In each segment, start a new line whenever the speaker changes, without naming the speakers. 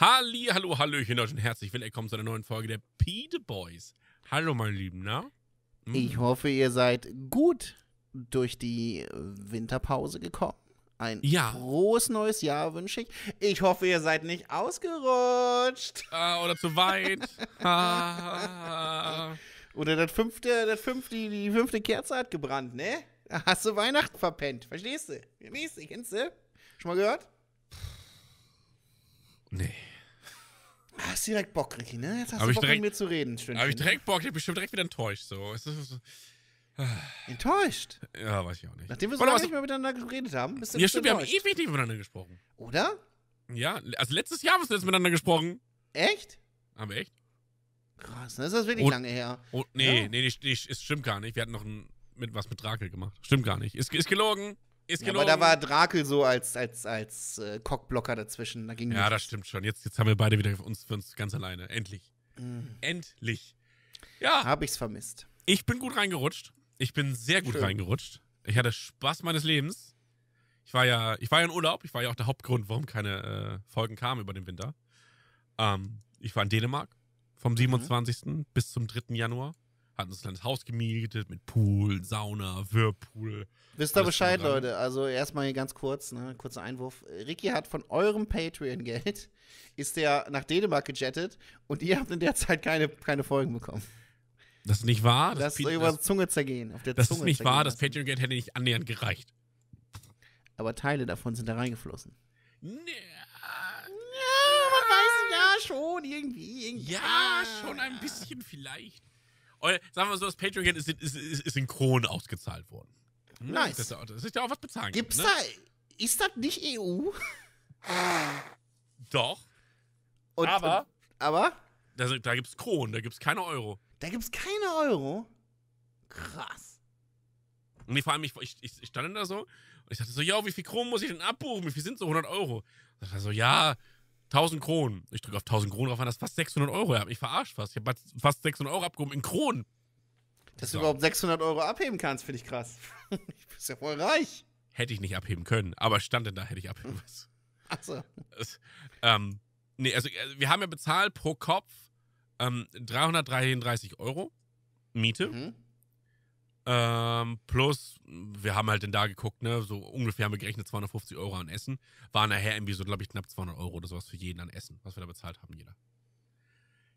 Halli, hallo, hallöchen und herzlich willkommen zu einer neuen Folge der Pete Boys. Hallo, meine Lieben, na? Hm. Ich
hoffe, ihr seid gut durch die Winterpause gekommen. Ein ja. frohes neues Jahr wünsche ich. Ich hoffe, ihr seid nicht ausgerutscht.
Ah, oder zu weit.
ah. Oder das fünfte, das fünfte, die fünfte Kerze hat gebrannt, ne? Da hast du Weihnachten verpennt. Verstehst du? Verstehst du? Kennst du? Schon mal gehört? Nee. Hast direkt Bock, Ricky, ne? Jetzt hast hab du Bock, mit mir zu reden. Habe ich ne?
direkt Bock, ich bin bestimmt direkt wieder enttäuscht. So. Enttäuscht? Ja, weiß ich auch nicht. Nachdem wir so lange nicht mehr miteinander geredet haben, bist du Ja, stimmt, wir haben ewig nicht miteinander gesprochen. Oder? Ja, also letztes Jahr haben wir zuletzt miteinander gesprochen. Echt? Haben wir echt? Krass, ne? Das ist wirklich und, lange her. Und, nee, ja. nee, nee, nee, stimmt gar nicht. Wir hatten noch ein, mit, was mit Drakel gemacht. Stimmt gar nicht. Ist, ist gelogen. Ist ja, genau aber da war
Drakel so als, als, als äh, Cockblocker dazwischen. Da ging ja, nichts. das
stimmt schon. Jetzt, jetzt haben wir beide wieder uns, für uns ganz alleine. Endlich. Mhm. Endlich. Ja. Hab ich's vermisst. Ich bin gut reingerutscht. Ich bin sehr gut Schön. reingerutscht. Ich hatte Spaß meines Lebens. Ich war ja, ich war ja in Urlaub. Ich war ja auch der Hauptgrund, warum keine äh, Folgen kamen über den Winter. Ähm, ich war in Dänemark vom 27. Mhm. bis zum 3. Januar hatten uns ein kleines Haus gemietet mit Pool, Sauna, Whirlpool. Wisst ihr Bescheid, Leute?
Also erstmal hier ganz kurz, ne, kurzer Einwurf. Ricky hat von eurem Patreon-Geld, ist der nach Dänemark gejettet und ihr habt in der Zeit keine, keine Folgen bekommen.
Das ist nicht wahr. Das, das ist über die Zunge zergehen. Auf der das Zunge ist nicht wahr, das Patreon-Geld hätte nicht annähernd gereicht.
Aber Teile davon sind da reingeflossen. Nee.
Ja, man weiß ja schon irgendwie. irgendwie. Ja, ah. schon ein bisschen vielleicht sagen wir so, das Patreon-Geld ist, ist, ist, ist, synchron ausgezahlt worden. Hm, nice. Das, das ist ja auch was bezahlen. Gibt's ne? da. Ist das nicht EU? Doch. Und, aber. Und, aber? Da, da gibt's Kronen, da gibt's keine Euro.
Da gibt's keine Euro? Krass.
Nee, vor allem, ich, ich, ich stand da so und ich dachte so, ja, wie viel Kronen muss ich denn abbuchen? Wie viel sind so 100 Euro? ich dachte so, ja, 1000 Kronen. Ich drücke auf 1000 Kronen drauf waren das fast 600 Euro. Ich verarscht fast. Ich habe fast 600 Euro abgehoben in Kronen. Dass so. du überhaupt
600 Euro abheben kannst, finde ich krass. ich bin ja voll reich.
Hätte ich nicht abheben können, aber stand denn da, hätte ich abheben müssen. Achso. Ähm, nee, also äh, wir haben ja bezahlt pro Kopf ähm, 333 Euro Miete. Mhm. Ähm, plus, wir haben halt denn da geguckt, ne, so ungefähr haben wir gerechnet 250 Euro an Essen. War nachher irgendwie so, glaube ich, knapp 200 Euro oder sowas für jeden an Essen, was wir da bezahlt haben, jeder.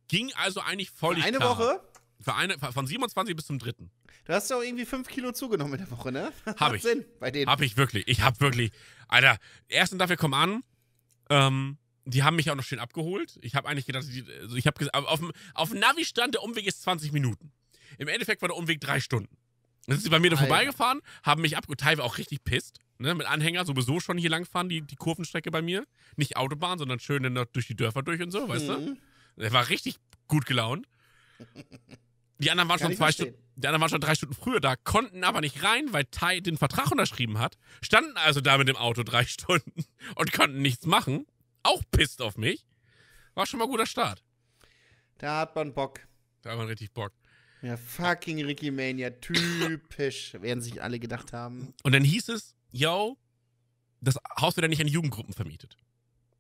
Ging also eigentlich voll. Für eine klar. Woche? Für eine, von 27 bis zum 3. Du hast ja auch irgendwie 5 Kilo zugenommen in der Woche, ne? Hab ich. Sinn bei denen. Hab ich wirklich. Ich hab wirklich. Alter, erstens dafür komm an. Ähm, die haben mich auch noch schön abgeholt. Ich habe eigentlich gedacht, also ich habe auf dem, auf dem Navi stand der Umweg ist 20 Minuten. Im Endeffekt war der Umweg 3 Stunden. Dann sind sie bei mir da vorbeigefahren, haben mich abgeholt. Teilweise auch richtig pisst. Ne, mit Anhänger sowieso schon hier langfahren, die, die Kurvenstrecke bei mir. Nicht Autobahn, sondern schön durch die Dörfer durch und so, weißt mhm. du? Er war richtig gut gelaunt. Die anderen waren schon zwei Stunden. Die anderen waren schon drei Stunden früher da, konnten aber nicht rein, weil Tai den Vertrag unterschrieben hat, standen also da mit dem Auto drei Stunden und konnten nichts machen. Auch pisst auf mich. War schon mal ein guter Start. Da hat man Bock. Da hat man richtig Bock. Ja,
fucking Ricky Mania, typisch, werden sich alle gedacht haben.
Und dann hieß es, yo, das Haus wird ja nicht an Jugendgruppen vermietet.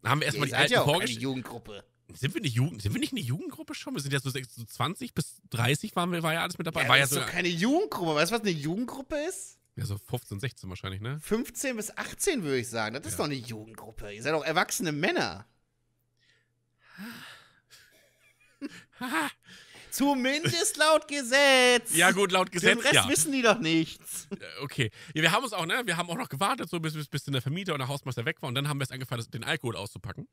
Dann haben wir erstmal die alten ja vorgestellt. Jugendgruppe. Sind wir, eine Jugend, sind wir nicht eine Jugendgruppe schon? Wir sind ja so, 20 bis 30 waren wir, war ja alles mit dabei. Ja, war das ja ist doch keine Jugendgruppe. Weißt du, was eine Jugendgruppe ist? Ja, so 15, 16 wahrscheinlich, ne?
15 bis 18 würde ich sagen. Das ja. ist doch eine Jugendgruppe. Ihr seid doch erwachsene Männer.
Zumindest laut Gesetz. Ja, gut, laut Gesetz. Den Rest ja. wissen die doch nichts. Äh, okay. Ja, wir haben uns auch, ne? Wir haben auch noch gewartet, so bis, bis, bis der Vermieter und der Hausmeister weg war. Und dann haben wir es angefangen, den Alkohol auszupacken.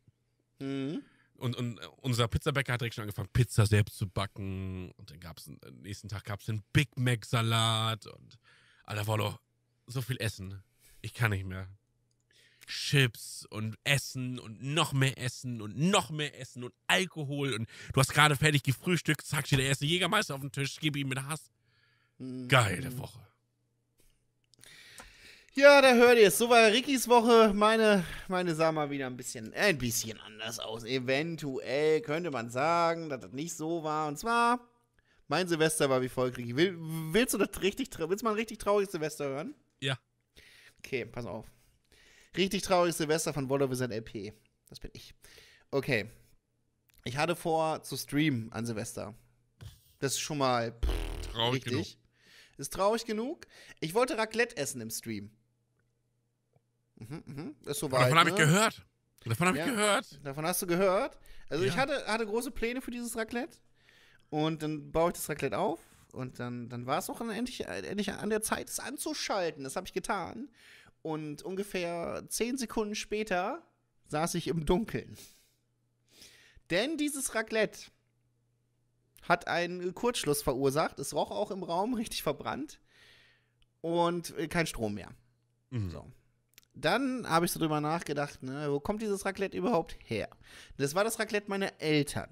Mhm. Und, und äh, unser Pizzabäcker hat direkt schon angefangen, Pizza selbst zu backen. Und dann gab es nächsten Tag gab es einen Big Mac-Salat und Alter, war so viel Essen. Ich kann nicht mehr. Chips und Essen und noch mehr Essen und noch mehr Essen und Alkohol und du hast gerade fertig gefrühstückt, zack, steht der erste Jägermeister auf den Tisch, gib ihm mit Hass. Geile mm. Woche. Ja, da
hört ihr es. So war Rickys Woche. Meine, meine sah mal wieder ein bisschen, ein bisschen anders aus. Eventuell könnte man sagen, dass das nicht so war. Und zwar, mein Silvester war wie folgt, Ricky. Will, willst du das richtig, willst du mal ein richtig trauriges Silvester hören? Ja. Okay, pass auf. Richtig traurig Silvester von Wollo ist ein LP. Das bin ich. Okay. Ich hatte vor zu streamen an Silvester. Das ist schon mal pff, traurig richtig. genug. Ist traurig genug. Ich wollte Raclette essen im Stream. Mhm, mhm. Ist soweit. Davon ne? habe ich gehört.
Davon habe ja, ich gehört.
Davon hast du gehört. Also ja. ich hatte, hatte große Pläne für dieses Raclette. Und dann baue ich das Raclette auf. Und dann, dann war es auch endlich, endlich an der Zeit, es anzuschalten. Das habe ich getan. Und ungefähr zehn Sekunden später saß ich im Dunkeln. Denn dieses Raclette hat einen Kurzschluss verursacht. Es roch auch im Raum richtig verbrannt. Und äh, kein Strom mehr. Mhm. So. Dann habe ich so drüber nachgedacht, ne, wo kommt dieses Raclette überhaupt her? Das war das Raclette meiner Eltern.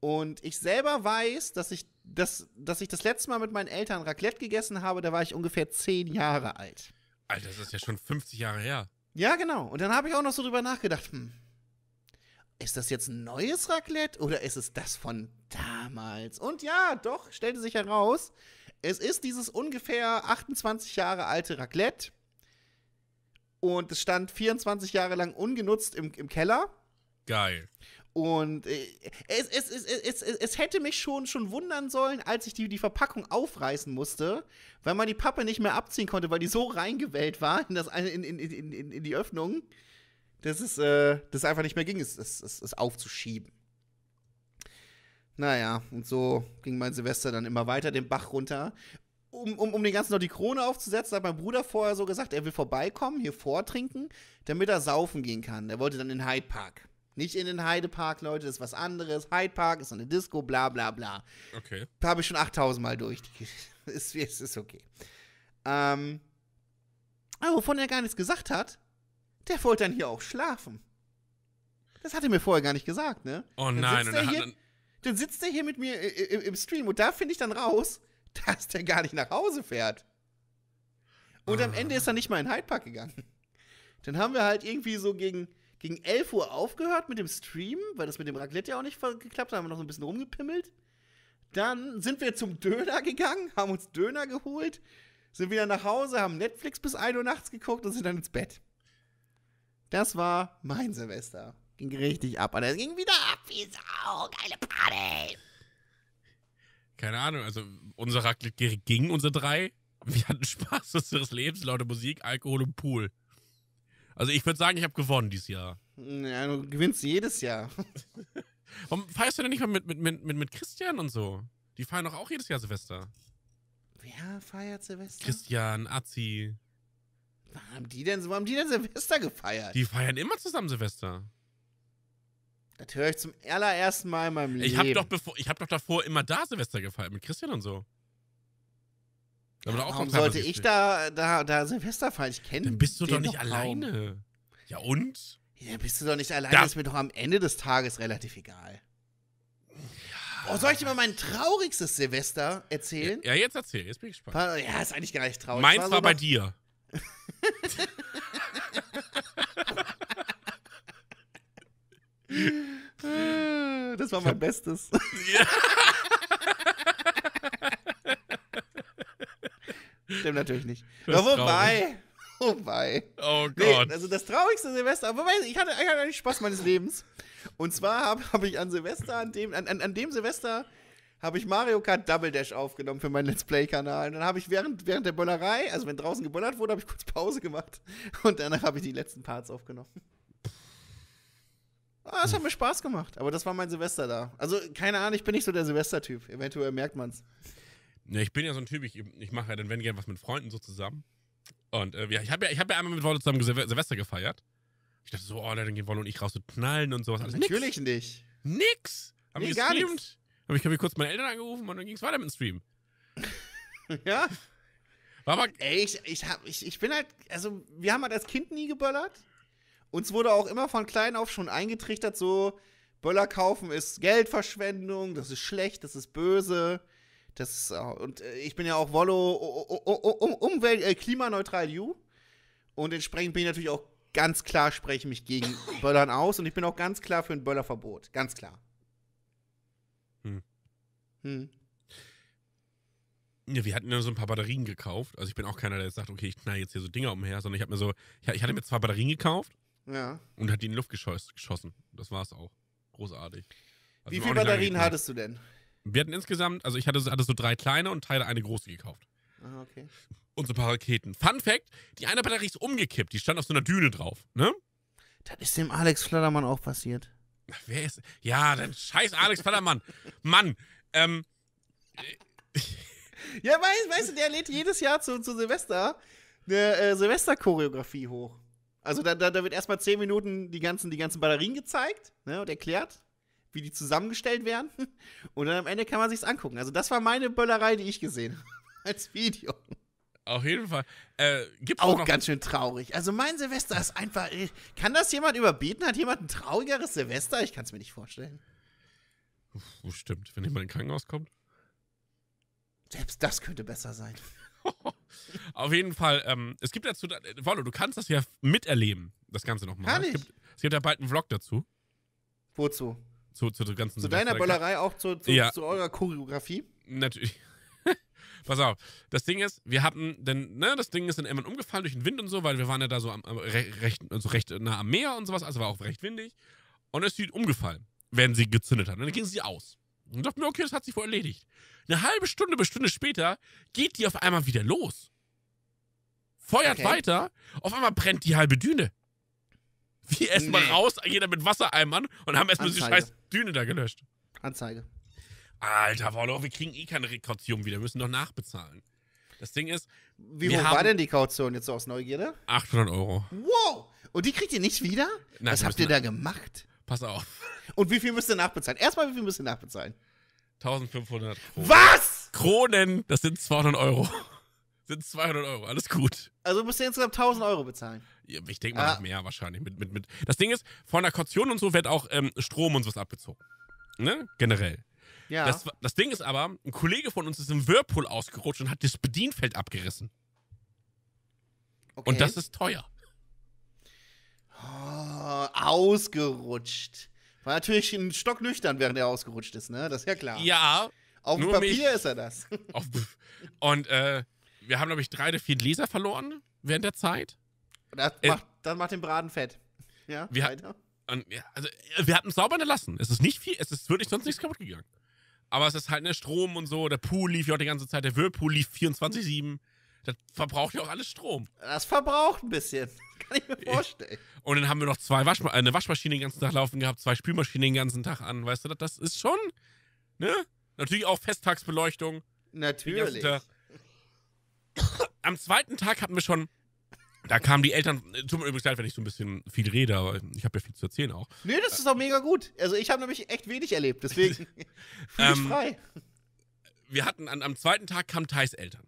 Und ich selber weiß, dass ich das, dass ich das letzte Mal mit meinen Eltern Raclette gegessen habe, da war ich ungefähr zehn Jahre alt.
Alter, das ist ja schon 50 Jahre her.
Ja, genau. Und dann habe ich auch noch so drüber nachgedacht, hm, ist das jetzt ein neues Raclette oder ist es das von damals? Und ja, doch, stellte sich heraus, es ist dieses ungefähr 28 Jahre alte Raclette. Und es stand 24 Jahre lang ungenutzt im, im Keller. Geil. Und äh, es, es, es, es, es, hätte mich schon, schon wundern sollen, als ich die, die Verpackung aufreißen musste, weil man die Pappe nicht mehr abziehen konnte, weil die so reingewellt war in, das, in, in, in, in die Öffnung, dass es, äh, dass einfach nicht mehr ging, es, es, es, es aufzuschieben. Naja, und so ging mein Silvester dann immer weiter den Bach runter. Um, um, um den ganzen noch die Krone aufzusetzen, hat mein Bruder vorher so gesagt, er will vorbeikommen, hier vortrinken, damit er saufen gehen kann. Er wollte dann in Hyde Park. Nicht in den Heidepark, Leute, das ist was anderes. Hyde Park ist eine Disco, bla bla bla. Okay. Habe ich schon 8000 Mal durch. Es ist, ist okay. Ähm, aber wovon er gar nichts gesagt hat, der wollte dann hier auch schlafen. Das hat er mir vorher gar nicht gesagt, ne?
Oh dann nein, und er hier, dann,
dann sitzt er hier mit mir im, im Stream und da finde ich dann raus, dass der gar nicht nach Hause fährt. Und ah. am Ende ist er nicht mal in Hyde Park gegangen. Dann haben wir halt irgendwie so gegen gegen 11 Uhr aufgehört mit dem Stream, weil das mit dem Raclette ja auch nicht geklappt hat, haben wir noch so ein bisschen rumgepimmelt. Dann sind wir zum Döner gegangen, haben uns Döner geholt, sind wieder nach Hause, haben Netflix bis 1 Uhr nachts geguckt und sind dann ins Bett. Das war mein Silvester. Ging richtig ab. Und es ging
wieder ab wie Sau. Geile Party. Keine Ahnung, also unser Raclette ging, unsere drei. Wir hatten Spaß unseres Lebens, laute Musik, Alkohol und Pool. Also ich würde sagen, ich habe gewonnen dieses Jahr.
Ja, du gewinnst jedes Jahr.
Warum feierst du denn nicht mal mit, mit, mit, mit Christian und so? Die feiern doch auch jedes Jahr Silvester.
Wer feiert Silvester?
Christian, Azi.
Warum haben die denn, wann haben die denn Silvester gefeiert? Die
feiern immer zusammen Silvester.
Das höre ich zum allerersten Mal in meinem ich Leben. doch
bevor, ich habe doch davor immer da Silvester gefeiert mit Christian und so. Aber ja, auch warum sollte ich
da, da, da Silvester falsch kennen? Dann bist du doch nicht alleine. Kaum. Ja und? Ja, bist du doch nicht alleine. Da. Ist mir doch am Ende des Tages
relativ egal. Oh, soll
ich dir mal mein traurigstes Silvester erzählen? Ja, ja jetzt erzähl, jetzt bin ich gespannt. War, ja, ist eigentlich gar nicht traurig. Meins war, so war bei dir. das war mein Bestes.
Ja.
Stimmt natürlich nicht. Das wobei. Wobei. Oh Gott. Nee, also das traurigste Silvester, wobei, ich hatte, eigentlich Spaß meines Lebens. Und zwar habe hab ich an Silvester, an dem, an, an dem Silvester habe ich Mario Kart Double Dash aufgenommen für meinen Let's Play-Kanal. dann habe ich während, während der Böllerei, also wenn draußen geböllert wurde, habe ich kurz Pause gemacht. Und danach habe ich die letzten Parts aufgenommen. Ah, es hat mir Spaß gemacht. Aber das war mein Silvester da. Also, keine Ahnung, ich bin nicht so der Silvester-Typ. Eventuell merkt man es.
Ja, ich bin ja so ein Typ, ich, ich mache ja dann, wenn gerne, was mit Freunden so zusammen. Und äh, ja, ich habe ja, hab ja einmal mit Wolle zusammen Silve Silvester gefeiert. Ich dachte so, oh, dann gehen Wolle und ich raus zu so knallen und sowas. Alles Natürlich nix. nicht. Nix. Haben nee, wir gestreamt. Gar nix. Hab ich, hab kurz meine Eltern angerufen und dann ging es weiter mit dem Stream. ja. War aber Ey, ich, ich, hab, ich, ich bin halt, also
wir haben halt als Kind nie geböllert. Uns wurde auch immer von klein auf schon eingetrichtert, so Böller kaufen ist Geldverschwendung, das ist schlecht, das ist böse. Das ist, äh, und äh, ich bin ja auch Wollo Umwelt um, um äh, klimaneutral You. Und entsprechend bin ich natürlich auch ganz klar, spreche mich gegen Böllern aus. Und ich bin auch ganz klar für ein Böllerverbot. Ganz klar. Hm. Hm.
Ja, wir hatten ja so ein paar Batterien gekauft. Also ich bin auch keiner, der jetzt sagt, okay, ich knall jetzt hier so Dinger umher, sondern ich habe mir so, ich, hatte mir zwei Batterien gekauft ja. und hat die in die Luft geschossen. Das war es auch. Großartig. Also Wie viele Batterien hattest du denn? Wir hatten insgesamt, also ich hatte, hatte so drei kleine und Teile eine große gekauft. Ah, okay. Und so ein paar Raketen. Fun Fact: Die eine Batterie ist umgekippt. Die stand auf so einer Düne drauf,
ne? Das ist dem Alex Flattermann auch passiert. Na,
wer ist. Ja, dann scheiß Alex Flattermann. Mann, ähm.
Äh, ja, weißt, weißt du, der lädt jedes Jahr zu, zu Silvester eine äh, Silvester-Choreografie hoch. Also da, da, da wird erstmal zehn Minuten die ganzen, die ganzen Batterien gezeigt ne, und erklärt, wie die zusammengestellt werden. Und dann am Ende kann man sich's angucken. Also das war meine Böllerei, die ich gesehen habe als Video.
Auf jeden Fall. Äh, gibt's auch, auch ganz
schön traurig. Also mein Silvester ist einfach. Äh, kann das jemand überbieten? Hat jemand ein traurigeres Silvester? Ich kann es mir
nicht vorstellen. Stimmt, wenn jemand in Krankenhaus kommt. Selbst das könnte besser sein. Auf jeden Fall, ähm, es gibt dazu, äh, Wallo, du kannst das ja miterleben, das Ganze nochmal. Kann ich. Es gibt, es gibt ja bald einen Vlog dazu. Wozu? Zu, zu, zu, ganzen zu deiner Böllerei, auch zu, zu, ja. zu eurer Choreografie? Natürlich. Pass auf, das Ding ist, wir hatten, denn, ne, das Ding ist dann irgendwann umgefallen durch den Wind und so, weil wir waren ja da so, am, am recht, so also recht nah am Meer und sowas, also war auch recht windig. Und es ist umgefallen, wenn sie gezündet hat. Und dann ging sie aus. Und dachte mir, okay, das hat sich wohl erledigt. Eine halbe Stunde bis Stunde später geht die auf einmal wieder los. Feuert okay. weiter, auf einmal brennt die halbe Düne. Wir erstmal nee. raus, jeder mit Wassereimern und haben erstmal diese scheiß Düne da gelöscht. Anzeige. Alter, Wallo, wir kriegen eh keine Kaution wieder, wir müssen doch nachbezahlen. Das Ding ist. Wie hoch war denn die
Kaution jetzt so aus Neugierde? 800 Euro. Wow! Und die kriegt ihr nicht wieder? Nein, Was habt ihr da gemacht? Pass auf. Und wie viel müsst ihr nachbezahlen? Erstmal, wie viel müsst ihr nachbezahlen?
1500 Kronen. Was? Kronen, das sind 200 Euro sind 200 Euro, alles gut. Also musst du insgesamt 1000 Euro bezahlen. Ja, ich denke mal ah. mehr wahrscheinlich. Mit, mit, mit. Das Ding ist, von der Kaution und so wird auch ähm, Strom und sowas abgezogen. Ne? Generell. Ja. Das, das, Ding ist aber, ein Kollege von uns ist im Whirlpool ausgerutscht und hat das Bedienfeld abgerissen. Okay. Und das ist teuer.
Oh, ausgerutscht. War natürlich ein Stock nüchtern, während er ausgerutscht ist, ne? Das ist ja klar.
Ja. Auf dem Papier mich. ist er
das. Auf,
und äh, wir haben, glaube ich, drei oder vier Gläser verloren während der Zeit. Das äh, macht, das macht den Braten fett. Ja, wir weiter. Und, ja, also, äh, wir hatten es sauber lassen. Es ist nicht viel, es ist wirklich sonst nichts kaputt gegangen. Aber es ist halt, der ne, Strom und so, der Pool lief ja auch die ganze Zeit, der Whirlpool lief 24-7. Das verbraucht ja auch alles Strom. Das verbraucht ein bisschen. kann ich mir vorstellen. Und dann haben wir noch zwei Waschma äh, eine Waschmaschine den ganzen Tag laufen gehabt, zwei Spülmaschinen den ganzen Tag an. Weißt du, das ist schon, ne? Natürlich auch Festtagsbeleuchtung. Natürlich am zweiten Tag hatten wir schon da kamen die Eltern, äh, tut mir übrigens leid, wenn ich so ein bisschen viel rede, aber ich habe ja viel zu erzählen auch. Nee, das ist auch mega gut. Also
ich habe nämlich echt wenig erlebt, deswegen
fühle ich ähm, frei. Wir hatten, an, am zweiten Tag kamen Thais Eltern.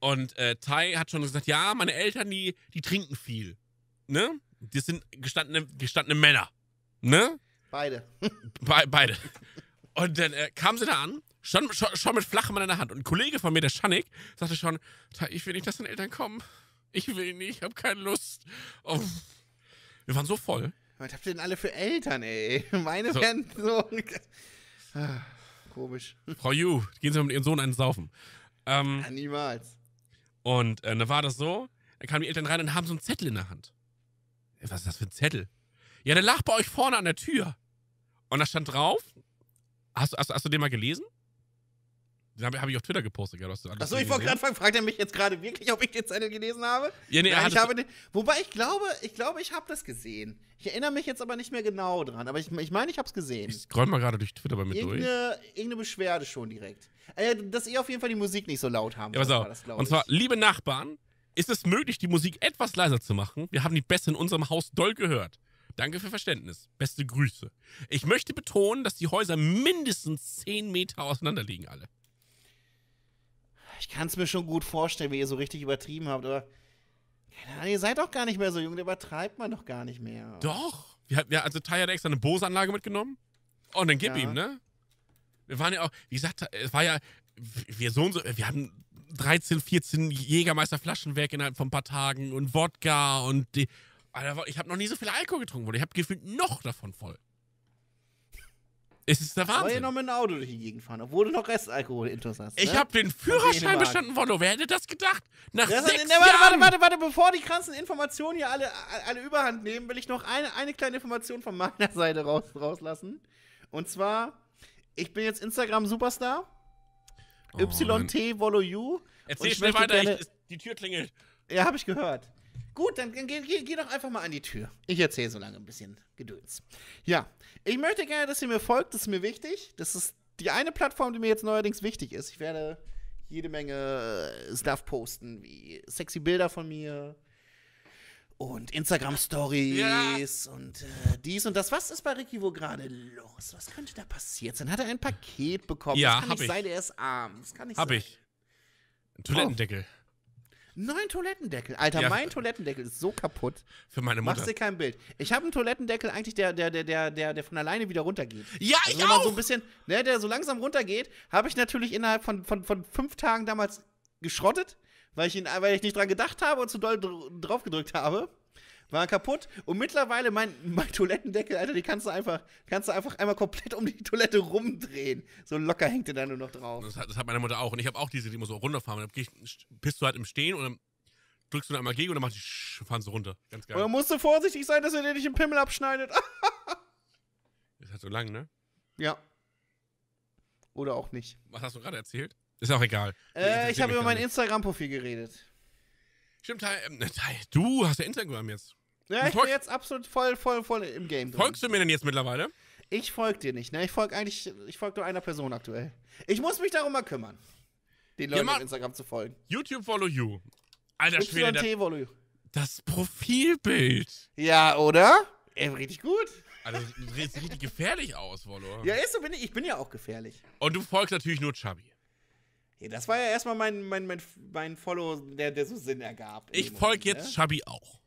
Und äh, Tai hat schon gesagt, ja, meine Eltern, die, die trinken viel. Ne? Das sind gestandene, gestandene Männer. Ne? Beide. Be beide. Und dann äh, kamen sie da an Schon, schon, schon mit Flachmann in der Hand. Und ein Kollege von mir, der Schanik, sagte schon, ich will nicht, dass deine Eltern kommen. Ich will nicht, ich habe keine Lust. Oh. Wir waren so voll. Was habt ihr denn alle für Eltern, ey?
Meine so. werden so... Ah,
komisch. Frau Yu, gehen Sie mal mit Ihrem Sohn einen saufen. Ähm, ja, niemals. Und äh, dann war das so, dann kamen die Eltern rein und haben so einen Zettel in der Hand. Äh, was ist das für ein Zettel? Ja, der lag bei euch vorne an der Tür. Und da stand drauf, hast, hast, hast du den mal gelesen? Den habe hab ich auf Twitter gepostet, ja, Achso, ich wollte gerade
fragen, fragt er mich jetzt gerade wirklich, ob ich den Zettel gelesen habe? Ja, nee, Nein, ich habe den, Wobei ich glaube, ich glaube, ich habe das gesehen. Ich erinnere mich jetzt aber nicht mehr genau dran, aber ich, ich meine, ich habe es gesehen. Ich
scroll mal gerade durch Twitter bei mir irgendeine,
durch. Irgendeine Beschwerde schon direkt. Äh, dass ihr auf jeden Fall die Musik nicht so laut haben
ja, pass auf. Das, Und zwar, liebe Nachbarn, ist es möglich, die Musik etwas leiser zu machen? Wir haben die Bässe in unserem Haus doll gehört. Danke für Verständnis. Beste Grüße. Ich möchte betonen, dass die Häuser mindestens 10 Meter auseinander liegen, alle
ich kann es mir schon gut vorstellen, wie ihr so richtig übertrieben habt, aber Ahnung, ihr seid doch gar nicht mehr so jung, da übertreibt man doch gar nicht mehr. Doch!
Wir hatten also Ty hat extra eine Bose-Anlage mitgenommen. Oh, und dann gib ja. ihm, ne? Wir waren ja auch, wie gesagt, es war ja, wir so und so, wir haben 13, 14 Jägermeister-Flaschenwerk innerhalb von ein paar Tagen und Wodka und die. Alter, ich habe noch nie so viel Alkohol getrunken, wurde. Ich habe gefühlt noch davon voll. Es ist der Wahnsinn. Ich wollte
noch mit dem Auto durch die Gegend fahren, obwohl du noch Restalkohol intus hast. Ne? Ich habe
den Führerschein bestanden, Wollo. Wer hätte das gedacht? Nach das sechs hat, ne, warte, Jahren. Warte,
warte, warte, bevor die ganzen Informationen hier alle, alle überhand nehmen, will ich noch eine, eine kleine Information von meiner Seite raus, rauslassen. Und zwar, ich bin jetzt Instagram-Superstar. Oh, YT Wollo Erzähl schnell weiter, ich,
die Tür klingelt.
Ja, habe ich gehört. Gut, dann, dann geh, geh, geh, doch einfach mal an die Tür. Ich erzähle so lange ein bisschen Gedöns. Ja, ich möchte gerne, dass ihr mir folgt. Das ist mir wichtig. Das ist die eine Plattform, die mir jetzt neuerdings wichtig ist. Ich werde jede Menge äh, Stuff posten, wie sexy Bilder von mir und Instagram-Stories ja. und äh, dies und das. Was ist bei Ricky wo gerade los? Was könnte da passiert sein? Hat er ein Paket bekommen? Ja, das kann nicht ich. sein, er ist arm. Das kann nicht hab sein. ich.
Toilettendeckel. Oh.
Neun Toilettendeckel. Alter, ja. mein Toilettendeckel ist so kaputt. Für meine Mutter. Machst dir kein Bild. Ich habe einen Toilettendeckel eigentlich, der, der, der, der, der, von alleine wieder runtergeht. Ja, also, ich auch. so ein bisschen, ne, der so langsam runtergeht, habe ich natürlich innerhalb von, von, von fünf Tagen damals geschrottet, weil ich, ihn, weil ich nicht dran gedacht habe und zu doll dr drauf gedrückt habe waren kaputt und mittlerweile mein, mein Toilettendeckel, Alter, die kannst du einfach, kannst du einfach einmal komplett um die Toilette rumdrehen. So locker hängt der da nur noch drauf. Das
hat, das hat meine Mutter auch und ich habe auch diese, die immer so runterfahren. Dann pisst du halt im Stehen und dann drückst du dann einmal gegen und dann machst du die sie runter. Ganz geil. Oder
musst du vorsichtig sein, dass er dir nicht den Pimmel abschneidet.
ist halt so lang, ne? Ja. Oder auch nicht. Was hast du gerade erzählt? Ist auch egal. Äh, ich habe über mein
Instagram-Profil geredet. Stimmt, ähm,
du hast ja Instagram jetzt.
Ja, ich bin jetzt absolut voll, voll, voll im Game drin. Folgst
du mir denn jetzt mittlerweile?
Ich folge dir nicht, ne? Ich folge eigentlich, ich folge nur einer Person aktuell. Ich muss mich darum mal kümmern, den Leuten ja, auf
Instagram zu folgen. YouTube follow you. Alter Schwede. Das, das Profilbild. Ja, oder? Ey, richtig gut. Also, du sieht richtig gefährlich aus, Wollo. Ja, ist so, bin ich, ich bin ja auch gefährlich. Und du folgst natürlich nur Chubby.
Das war ja erstmal mein, mein, mein, mein Follow, der, der so Sinn ergab. Ich folge jetzt ne? Shabby auch.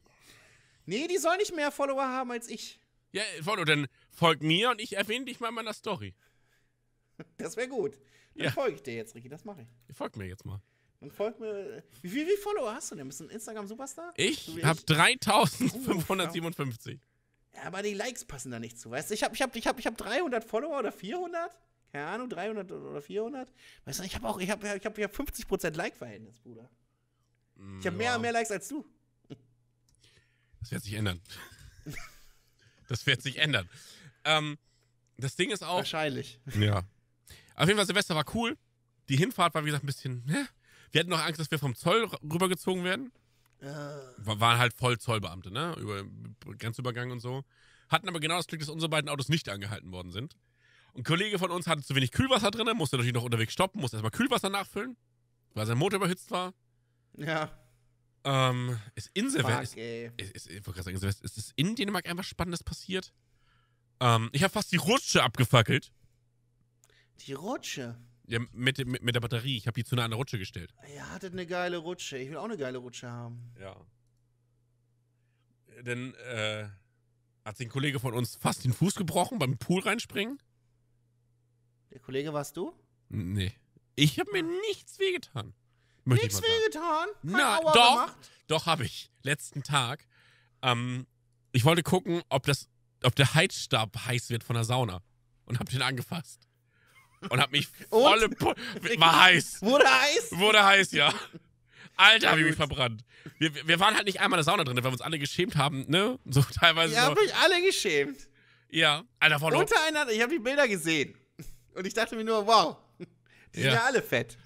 Nee, die soll nicht mehr Follower haben als ich. Ja, Follow, dann folg mir und ich erwähne dich mal in meiner Story. Das wäre gut. Dann ja. folge ich dir jetzt, Ricky, das mache ich. Ihr mir jetzt mal.
Und folgt mir. Wie viele Follower hast du denn? Bist du ein Instagram-Superstar?
Ich habe 3557. ja,
aber die Likes passen da nicht zu. Weißt du, ich habe ich hab, ich hab, ich hab 300 Follower oder 400? keine Ahnung, 300 oder 400. Weißt du, ich habe auch, ich hab, ich hab 50% Like-Verhältnis, Bruder. Ich habe mm, mehr, ja. mehr Likes als du.
Das wird sich ändern. das wird sich ändern. Ähm, das Ding ist auch. Wahrscheinlich. Ja. Auf jeden Fall, Silvester war cool. Die Hinfahrt war, wie gesagt, ein bisschen. Ne? Wir hatten noch Angst, dass wir vom Zoll rübergezogen werden. Äh. waren halt voll Zollbeamte, ne? Über Grenzübergang und so. Hatten aber genau das Glück, dass unsere beiden Autos nicht angehalten worden sind. Ein Kollege von uns hatte zu wenig Kühlwasser drin, musste natürlich noch unterwegs stoppen, musste erstmal Kühlwasser nachfüllen, weil sein Motor überhitzt war. Ja. Ähm, ist in Silvest ist, ist, ist, ist, in Dänemark einfach Spannendes passiert? Ähm, ich habe fast die Rutsche abgefackelt.
Die Rutsche?
Ja, mit, mit, mit der Batterie. Ich habe die zu einer anderen Rutsche gestellt.
Ihr hattet eine geile Rutsche. Ich will auch eine geile Rutsche haben. Ja.
Denn äh, hat sich ein Kollege von uns fast den Fuß gebrochen beim Pool reinspringen. Der Kollege warst du? Nee. Ich habe mir nichts wehgetan. nichts wehgetan? Na, Aua doch. Gemacht? Doch, habe ich. Letzten Tag. Ähm, ich wollte gucken, ob, das, ob der Heizstab heiß wird von der Sauna. Und habe den angefasst. Und habe mich volle... Pu war heiß. Wurde heiß? Wurde heiß, ja. Alter, hab ich mich verbrannt. Wir, wir, waren halt nicht einmal in der Sauna drin, weil wir uns alle geschämt haben, ne? So teilweise. Ja, so. hab mich
alle geschämt.
Ja, Alter, voll Untereinander,
ich habe die Bilder gesehen. Und ich dachte mir nur, wow,
die ja. sind ja alle fett.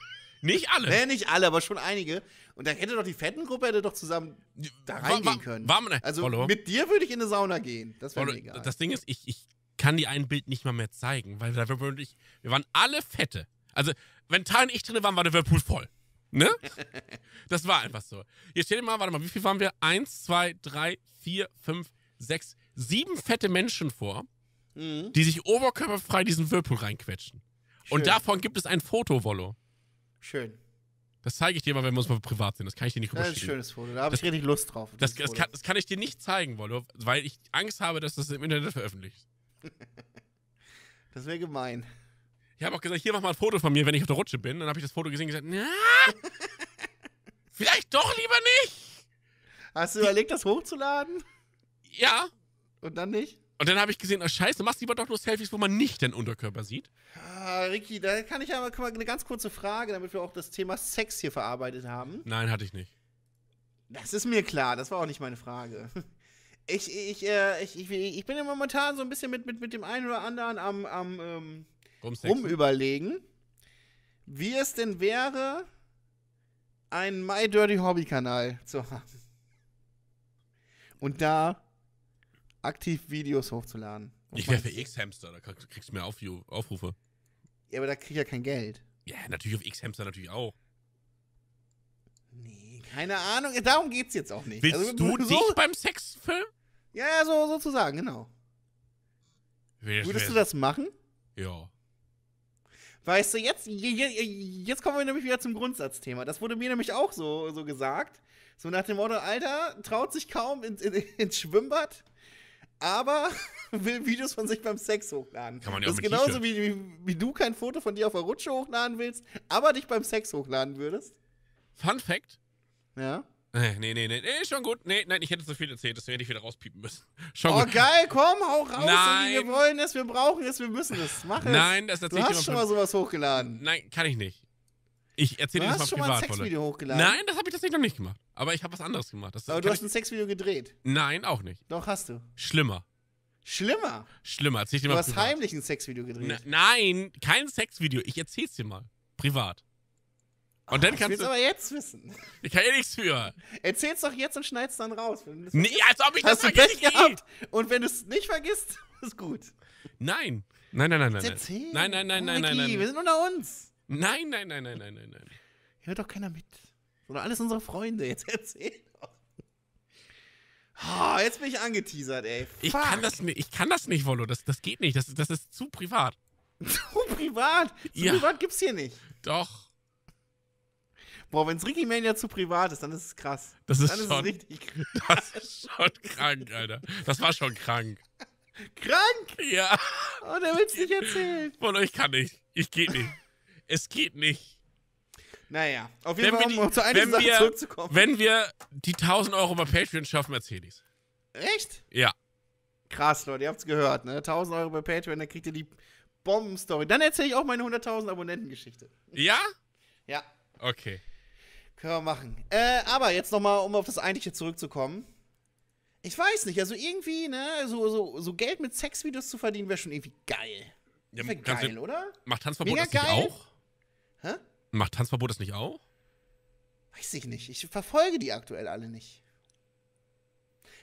Nicht alle. Nee, nicht alle, aber schon einige. Und dann hätte doch die fetten Gruppe hätte doch zusammen da reingehen war, können. War, war, ne, also Follow. mit dir würde ich in eine Sauna gehen. Das wäre egal. Das
Ding ist, ich, ich kann dir ein Bild nicht mal mehr zeigen, weil da wir, ich, wir waren alle fette. Also, wenn Tal und ich drin waren, war der Whirlpool voll. Ne? das war einfach so. Hier steht immer, warte mal, wie viel waren wir? Eins, zwei, drei, vier, fünf, sechs, sieben fette Menschen vor mhm. die sich oberkörperfrei diesen Whirlpool reinquetschen. Schön. Und davon gibt es ein Foto, Wollo. Schön. Das zeige ich dir mal, wenn wir uns mal privat sind. Das kann ich dir nicht rüberschicken. Das ist ein schönes Foto. Da habe ich richtig Lust drauf. Das, das, kann, das, kann, ich dir nicht zeigen, Wollo, weil ich Angst habe, dass du es im Internet veröffentlicht. das wäre gemein. Ich habe auch gesagt, hier mach mal ein Foto von mir, wenn ich auf der Rutsche bin. Dann habe ich das Foto gesehen und gesagt, na, vielleicht doch lieber nicht. Hast du überlegt, das hochzuladen? Ja. Und dann nicht? Und dann habe ich gesehen, oh scheiße, machst lieber doch nur Selfies, wo man nicht den Unterkörper sieht.
Ah, Ricky, da kann ich aber eine ganz kurze Frage, damit wir auch das Thema Sex hier verarbeitet haben.
Nein, hatte ich nicht. Das ist mir
klar, das war auch nicht meine Frage. Ich, ich, äh, ich, ich, ich bin ja momentan so ein bisschen mit, mit, mit dem einen oder anderen am, am ähm, rumüberlegen, wie es denn wäre, einen My Dirty Hobby Kanal zu haben. Und da aktiv Videos hochzuladen.
Und ich wäre für X-Hamster, da kriegst du mehr Aufrufe. Ja, aber da krieg ich ja kein Geld. Ja, natürlich auf X-Hamster natürlich auch.
Nee, keine Ahnung. Darum geht's jetzt auch nicht. Willst also, du so, dich beim Sexfilm? Ja, so sozusagen, genau. Will Würdest du das machen? Ja. Weißt du, jetzt, jetzt kommen wir nämlich wieder zum Grundsatzthema. Das wurde mir nämlich auch so, so gesagt. So nach dem Motto, Alter, traut sich kaum ins, ins Schwimmbad aber will Videos von sich beim Sex hochladen. Kann man ja auch das ist genauso wie, wie, wie, du kein Foto von dir auf der Rutsche hochladen willst, aber dich beim Sex hochladen würdest. Fun Fact.
Ja. Nee, nee, nee, nee, schon gut. Nee, nein, ich hätte zu viel erzählt, deswegen hätte ich wieder rauspiepen müssen. Schon oh, gut.
geil, komm, hau raus. Nein. Wir wollen es, wir brauchen es, wir müssen es. Mach es. Nein, das ist tatsächlich. Du hast schon mal
sowas hochgeladen. Nein, kann ich nicht. Ich erzähle dir das mal privat. Du hast schon mal ein Sexvideo hochgeladen? Nein,
das habe ich tatsächlich noch nicht
gemacht. Aber ich habe was anderes gemacht. Das, Aber du hast ein Sexvideo gedreht? Nein, auch nicht. Doch, hast du. Schlimmer. Schlimmer? Schlimmer. Erzähl ich dir du mal hast privat. heimlich ein Sexvideo gedreht? Na, ne, nein, kein Sexvideo. Ich erzähl's dir mal. Privat. Und dann ah, kannst ich will's du. aber jetzt wissen. Ich kann ja nichts für. Erzähl's doch jetzt und schneid's dann raus. nee, als ob ich das vergessen gehabt. Und wenn du es nicht vergisst, ist gut. Nein. Nein, nein, nein, nein. Nein, nein, nein, nein, nein, nein. Wir sind unter uns. Nein, nein, nein, nein, nein, nein, nein.
Hört doch keiner mit. Oder alles unsere Freunde. Jetzt erzähl doch.
Oh, jetzt bin ich angeteasert, ey. Fuck. Ich kann das nicht, ich kann das nicht, Wollo. Das, das geht nicht. Das, das ist zu privat. zu privat? Zu ja. privat gibt's hier nicht. Doch.
Boah, wenn's Ricky Mania zu privat ist, dann ist es krass. Das ist, dann ist schon, richtig krass. Das ist schon krank, Alter. Das war schon krank.
krank? Ja. Oh, der will's nicht erzählen. Wollo, ich kann nicht. Ich geht nicht. Es geht nicht. Naja, auf jeden Fall, um zu einer Sache wir, zurückzukommen. Wenn wir die 1000 Euro bei Patreon schaffen, erzähle ich's. Echt? Ja.
Krass, Leute, ihr habt's gehört, ne? 1000 Euro bei Patreon, dann kriegt ihr die Bombenstory. Dann erzähle ich auch meine 100.000 Abonnentengeschichte.
Ja? Ja. Okay.
Können wir machen. Äh, aber jetzt nochmal, um auf das Eigentliche zurückzukommen. Ich weiß nicht, also irgendwie, ne, so, so, so Geld mit Sexvideos zu verdienen, wäre schon irgendwie geil. Ja, das wäre geil, du, oder? Macht Tanzverbot Mega das geil. auch? Hä? Macht Tanzverbot das nicht auch? Weiß ich nicht. Ich verfolge die aktuell alle nicht.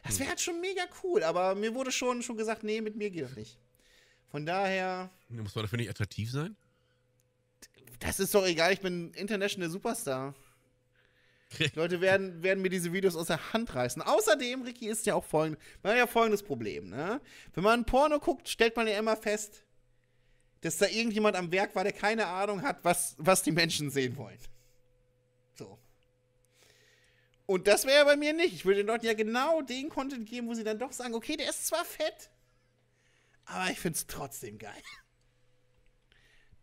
Das hm. wäre halt schon mega cool, aber mir wurde schon, schon gesagt, nee, mit mir geht das nicht. Von daher.
Muss man dafür nicht attraktiv sein?
Das ist doch egal, ich bin international Superstar. Die Leute werden, werden mir diese Videos aus der Hand reißen. Außerdem, Ricky, ist ja auch folgendes, man hat ja folgendes Problem, ne? Wenn man Porno guckt, stellt man ja immer fest, dass da irgendjemand am Werk war, der keine Ahnung hat, was, was die Menschen sehen wollen. So. Und das wäre bei mir nicht. Ich würde den Leuten ja genau den Content geben, wo sie dann doch sagen, okay, der ist zwar fett, aber ich finde es trotzdem geil.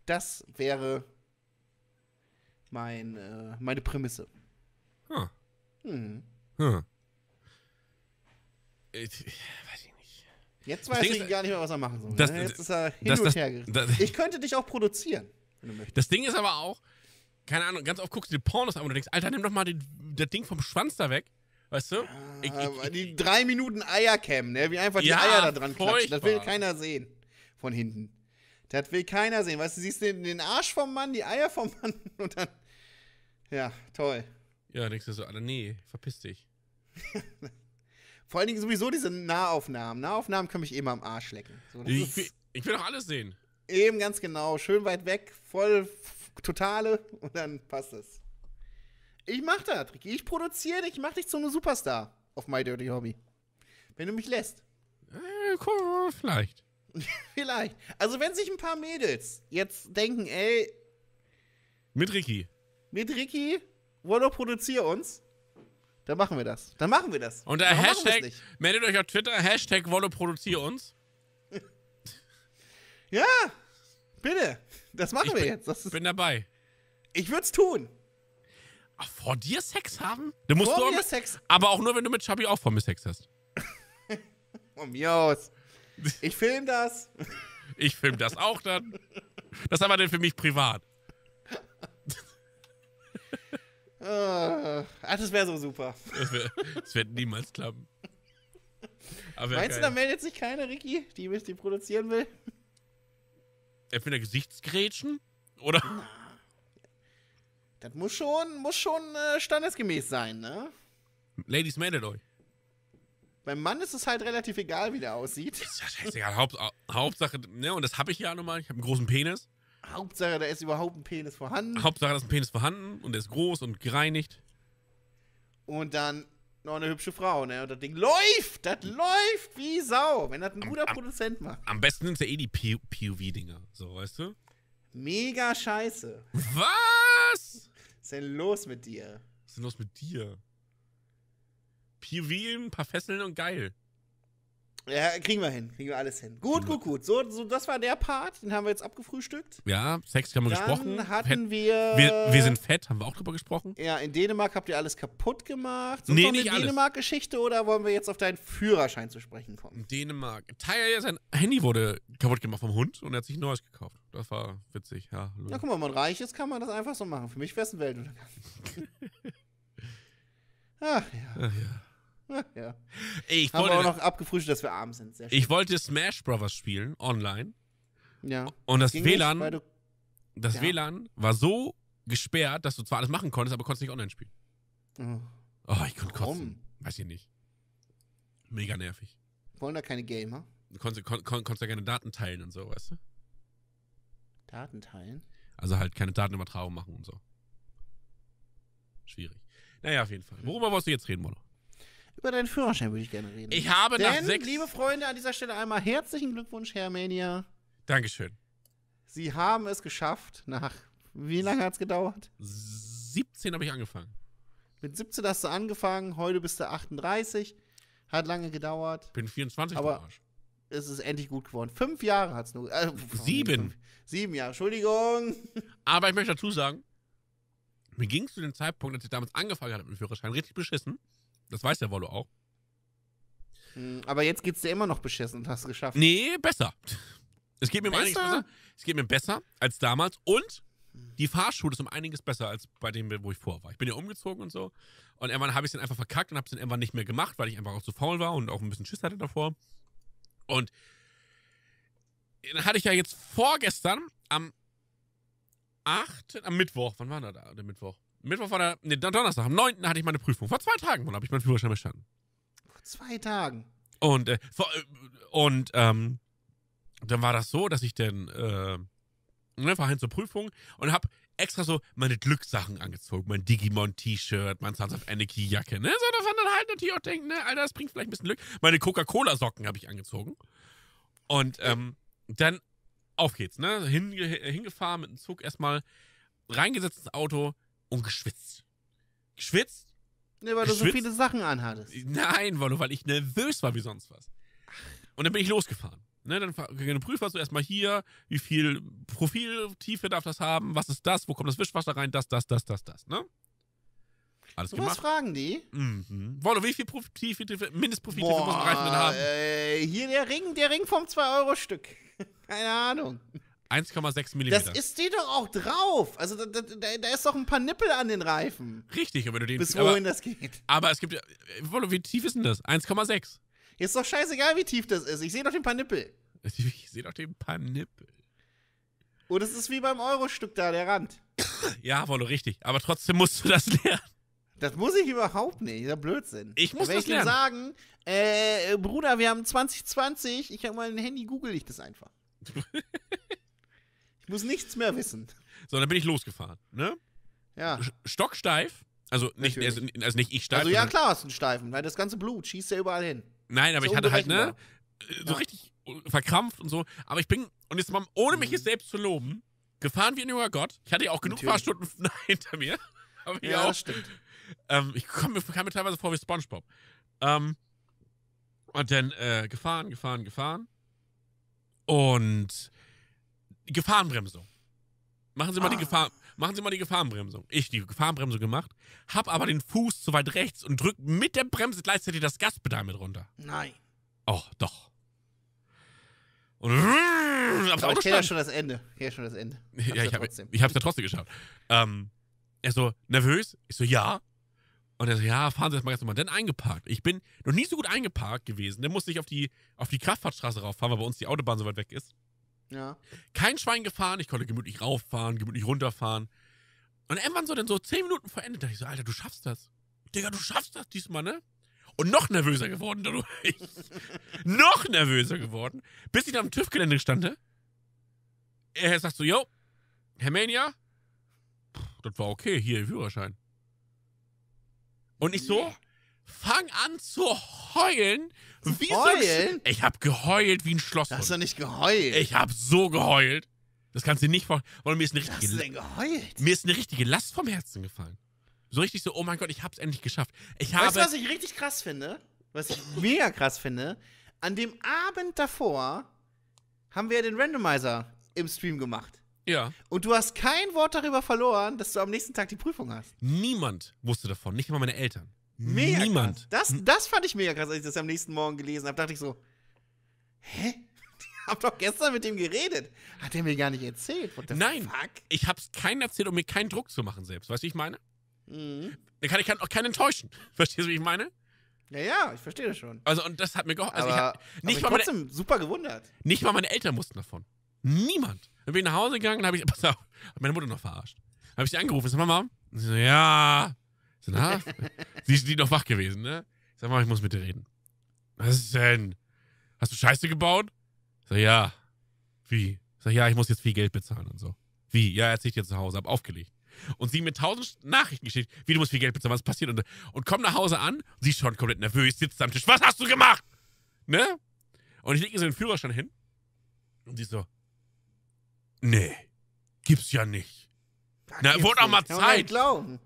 Das wäre mein, äh, meine Prämisse. Hm. Hm.
Hm. Ich, Jetzt weiß ich ist, gar nicht mehr, was er machen soll. Das, ne? Jetzt ist er hin das, und her das, Ich könnte
dich auch produzieren, wenn du möchtest.
Das Ding ist aber auch, keine Ahnung, ganz oft guckst du dir Pornos an und du denkst, Alter, nimm doch mal den, das Ding vom Schwanz da weg. Weißt du? Ja, ich, ich,
die drei Minuten Eiercam, ne? Wie einfach die ja, Eier da dran furchtbar. klatschen. Das will keiner sehen. Von hinten. Das will keiner sehen. Weißt du, siehst den, den Arsch vom Mann, die Eier vom Mann und dann. Ja, toll.
Ja, denkst du so, Alter, nee, verpiss dich.
Vor allen Dingen sowieso diese Nahaufnahmen. Nahaufnahmen können mich immer am Arsch lecken. So, ich, will,
ich will doch alles sehen.
Eben ganz genau. Schön weit weg, voll totale und dann passt es. Ich mach das, Ricky. Ich produziere dich. Ich mach dich zu einem Superstar auf My Dirty Hobby. Wenn du mich lässt. Äh, cool, vielleicht. vielleicht. Also, wenn sich ein paar Mädels jetzt denken, ey. Mit Ricky. Mit Ricky, Wollo, produziere uns. Dann machen wir das. Dann machen wir das.
Und der Warum Hashtag, meldet euch auf Twitter, Hashtag Wolle produzier uns. ja, bitte. Das machen ich wir bin, jetzt. Ich bin dabei. Ich würde es tun. Ach, vor dir Sex haben? Du musst vor nur Sex. Aber auch nur, wenn du mit Chubby auch vor mir Sex hast. um Jos. Ich film das. ich film das auch dann. Das ist aber dann für mich privat.
Ach, das wäre so super.
Das, wird niemals klappen. Aber Meinst du, da
meldet sich keiner, Ricky, die mich die produzieren will?
Entweder Gesichtsgrätschen oder. das
muss schon, muss schon äh, standesgemäß sein, ne? Ladies, meldet euch. Beim Mann ist es halt relativ egal, wie der aussieht. ist ja
scheißegal. Haupt, Hauptsache, ne, und das habe ich ja nochmal. Ich habe einen großen Penis. Hauptsache, da ist überhaupt ein Penis vorhanden. Hauptsache, da ist ein Penis vorhanden und der ist groß und gereinigt.
Und dann noch eine hübsche Frau, ne? Und das Ding läuft! Das läuft wie Sau, wenn das ein am, guter am, Produzent macht.
Am besten sind es ja eh die POV-Dinger, so, weißt du? Mega
scheiße. Was? Was ist denn los mit dir?
Was ist denn los mit dir? POV, ein paar Fesseln und geil.
Ja, kriegen wir hin, kriegen wir alles hin. Gut, gut, gut. So, so das war der Part, den haben wir jetzt abgefrühstückt.
Ja, Sex haben wir Dann gesprochen. hatten fett. wir, wir... sind fett, haben wir auch drüber
gesprochen. Ja, in Dänemark habt ihr alles kaputt gemacht. So, nee, noch eine Dänemark-Geschichte oder wollen wir jetzt auf deinen Führerschein zu sprechen
kommen? Dänemark. Tyler, sein Handy wurde kaputt gemacht vom Hund und er hat sich ein neues gekauft. Das war witzig, ja. Na
guck mal, wenn man reich ist, kann man das einfach so machen. Für mich wäre es ein Weltuntergang. Ach ja. Ach ja. ja. Ich wollte, Haben wollte, wir auch noch abgefrühstückt, dass wir arm sind. Sehr schön. ich
wollte Smash Brothers spielen, online. Ja. Und das Ging WLAN, nicht, du, das ja. WLAN war so gesperrt, dass du zwar alles machen konntest, aber konntest nicht online spielen. Oh, oh ich konnte Warum? kotzen. Weiß ich nicht. Mega nervig.
Wollen da keine Gamer?
Du konntest, kon, kon, konntest ja gerne Daten teilen und so, weißt du? Daten teilen? Also halt keine Datenübertragung machen und so. Schwierig. Naja, auf jeden Fall. Worüber wolltest du jetzt reden, Mono? Über deinen Führerschein würde ich gerne reden. Ich habe Denn, nach sechs.
Liebe Freunde, an dieser Stelle einmal herzlichen Glückwunsch, Herr Mania. Dankeschön. Sie haben es geschafft. Nach wie lange hat es gedauert?
17 habe ich angefangen.
Mit 17 hast du angefangen, heute bist du 38. Hat lange gedauert. Bin 24 aber Arsch. es ist endlich gut geworden. Fünf Jahre hat es nur. Äh, sieben. Sieben Jahre, Entschuldigung.
Aber ich möchte dazu sagen, mir ging es zu dem Zeitpunkt, als ich damals angefangen habe mit dem Führerschein, richtig beschissen. Das weiß der Wollo auch. Hm, aber jetzt geht's dir immer noch beschissen und hast es geschafft. Nee, besser. Es geht mir besser? um einiges besser. Es geht mir besser als damals und hm. die Fahrschule ist um einiges besser als bei dem, wo ich vorher war. Ich bin ja umgezogen und so. Und irgendwann habe ich es dann einfach verkackt und habe es dann irgendwann nicht mehr gemacht, weil ich einfach auch zu faul war und auch ein bisschen Schiss hatte davor. Und dann hatte ich ja jetzt vorgestern am 8. am Mittwoch, wann war da der Mittwoch? Mittwoch war der, nee, Donnerstag, am 9. hatte ich meine Prüfung. Vor zwei Tagen habe ich meinen Führerschein bestanden.
Vor zwei Tagen?
Und, äh, vor, äh, und, ähm, dann war das so, dass ich dann, äh, ne, war hin zur Prüfung und habe extra so meine Glückssachen angezogen. Mein Digimon-T-Shirt, mein Sons of Anarchy-Jacke, ne? So, da man dann halt natürlich auch denken, ne, Alter, das bringt vielleicht ein bisschen Glück. Meine Coca-Cola-Socken habe ich angezogen. Und, ähm, dann auf geht's, ne? Hinge hingefahren mit dem Zug erstmal, reingesetzt ins Auto, und geschwitzt. Geschwitzt? Ne, weil geschwitzt. du so viele Sachen anhattest. Nein, weil, weil ich nervös war wie sonst was. Und dann bin ich losgefahren. Ne, dann, dann prüfst du erstmal hier, wie viel Profiltiefe darf das haben, was ist das, wo kommt das Wischwasser rein, das, das, das, das, das, ne? Alles so Was fragen die? Mhm. Wolle, wie viel Profiltiefe,
Mindestprofiltiefe muss man Reifen haben? Äh, hier der Ring, der Ring vom 2-Euro-Stück. Keine Ahnung.
1,6 mm. Das ist
die doch auch drauf. Also da, da, da, ist doch ein paar Nippel
an den Reifen. Richtig, aber wenn du den. Bis wohin aber, das geht. Aber es gibt. ja. Äh, wie tief ist denn das? 1,6. Ist doch scheißegal, wie tief das ist. Ich sehe doch den paar Nippel. Ich sehe doch den paar Nippel.
Und oh, es ist wie beim Euro-Stück da, der Rand.
ja, Wollo, richtig. Aber trotzdem musst du das lernen. Das muss ich überhaupt nicht. Das ist Blödsinn. Ich muss Wenn das ich lernen.
sagen, äh, Bruder, wir haben 2020, ich habe mein Handy, google ich das einfach muss nichts mehr wissen.
So, dann bin ich losgefahren. Ne? Ja. Stocksteif. Also, also nicht, also, nicht ich steif. Also ja,
klar, hast du einen Steifen, weil das ganze Blut schießt ja überall
hin. Nein, aber ich hatte halt, ne? Äh, so ja. richtig verkrampft und so. Aber ich bin, und jetzt mal, ohne mich mhm. jetzt selbst zu loben, gefahren wie ein junger Gott. Ich hatte ja auch genug Natürlich. Fahrstunden hinter mir. Aber ja, auch. das stimmt. Ähm, ich kam mir, kam mir teilweise vor wie Spongebob. Ähm, und dann äh, gefahren, gefahren, gefahren. Und Gefahrenbremsung. Machen Sie mal ah. die Gefahr, machen Sie mal die Gefahrenbremsung. Ich die Gefahrenbremsung gemacht, habe aber den Fuß zu weit rechts und drück mit der Bremse gleichzeitig das Gaspedal mit runter. Nein. Oh, doch. Und aber Auto ich kenne ja schon
das Ende. Ich ja schon das Ende. Hab's ja, ich habe es ja trotzdem
geschafft. Ähm, er so, nervös? Ich so, ja. Und er so, ja, fahren Sie das mal ganz normal. Dann eingeparkt. Ich bin noch nie so gut eingeparkt gewesen. Dann musste ich auf die, auf die Kraftfahrtstraße rauffahren, weil bei uns die Autobahn so weit weg ist. Ja. Kein Schwein gefahren, ich konnte gemütlich rauffahren, gemütlich runterfahren. Und irgendwann so dann so zehn Minuten vor Ende, dachte ich so, Alter, du schaffst das. Digga, du schaffst das diesmal, ne? Und noch nervöser geworden dadurch. noch nervöser geworden. Bis ich dann am TÜV-Gelände stande. Ne? Er sagt so, yo, Herr Mania, das war okay, hier, Führerschein. Und ich so, fang an zu heulen, Wieso? Heulen? Ich habe geheult wie ein Schlosshund. Hast du nicht geheult? Ich habe so geheult. Das kannst du nicht vorstellen. Und mir ist eine richtige, Hast du denn geheult? Mir ist eine richtige Last vom Herzen gefallen. So richtig so, oh mein Gott, ich hab's endlich geschafft. Ich habe weißt du, was
ich richtig krass finde? Was ich mega krass finde? An dem Abend davor haben wir ja den Randomizer im Stream gemacht. Ja. Und du hast kein Wort darüber verloren, dass du am nächsten Tag die Prüfung
hast. Niemand wusste davon, nicht mal meine Eltern. Mega Niemand.
Das, hm. das fand ich mega krass, als ich das am nächsten Morgen gelesen habe. Dachte ich so, hä? Ich hab doch gestern mit dem geredet.
Hat er mir gar nicht erzählt. Nein, fuck? ich hab's keinen erzählt, um mir keinen Druck zu machen selbst. Weißt du, wie ich meine? Mhm. Da kann ich kann auch keinen enttäuschen. Verstehst du, wie ich meine? Ja, ja, ich verstehe das schon. Also, und das hat mir geholfen. Also, ich hab nicht ich mal trotzdem meine, super gewundert. Nicht mal meine Eltern mussten davon. Niemand. Dann bin ich nach Hause gegangen dann hab ich, pass auf, hab meine Mutter noch verarscht. Dann hab ich sie angerufen, ist Mama? Und sie so, ja, so, na, sie ist noch wach gewesen, ne? Ich sag mal, ich muss mit dir reden. Was ist denn? Hast du Scheiße gebaut? Ich sag, ja. Wie? Ich sag, ja, ich muss jetzt viel Geld bezahlen und so. Wie? Ja, er zieht jetzt nach Hause, hab aufgelegt. Und sie mit tausend Nachrichten geschickt, wie du musst viel Geld bezahlen, was passiert? Und, und komm nach Hause an, sie ist schon komplett nervös, sitzt am Tisch, was hast du gemacht? Ne? Und ich lege ihr so den Führerschein hin. Und sie so, nee, gibt's ja nicht. Da Na, wurde auch mal Zeit. Kann nicht glauben.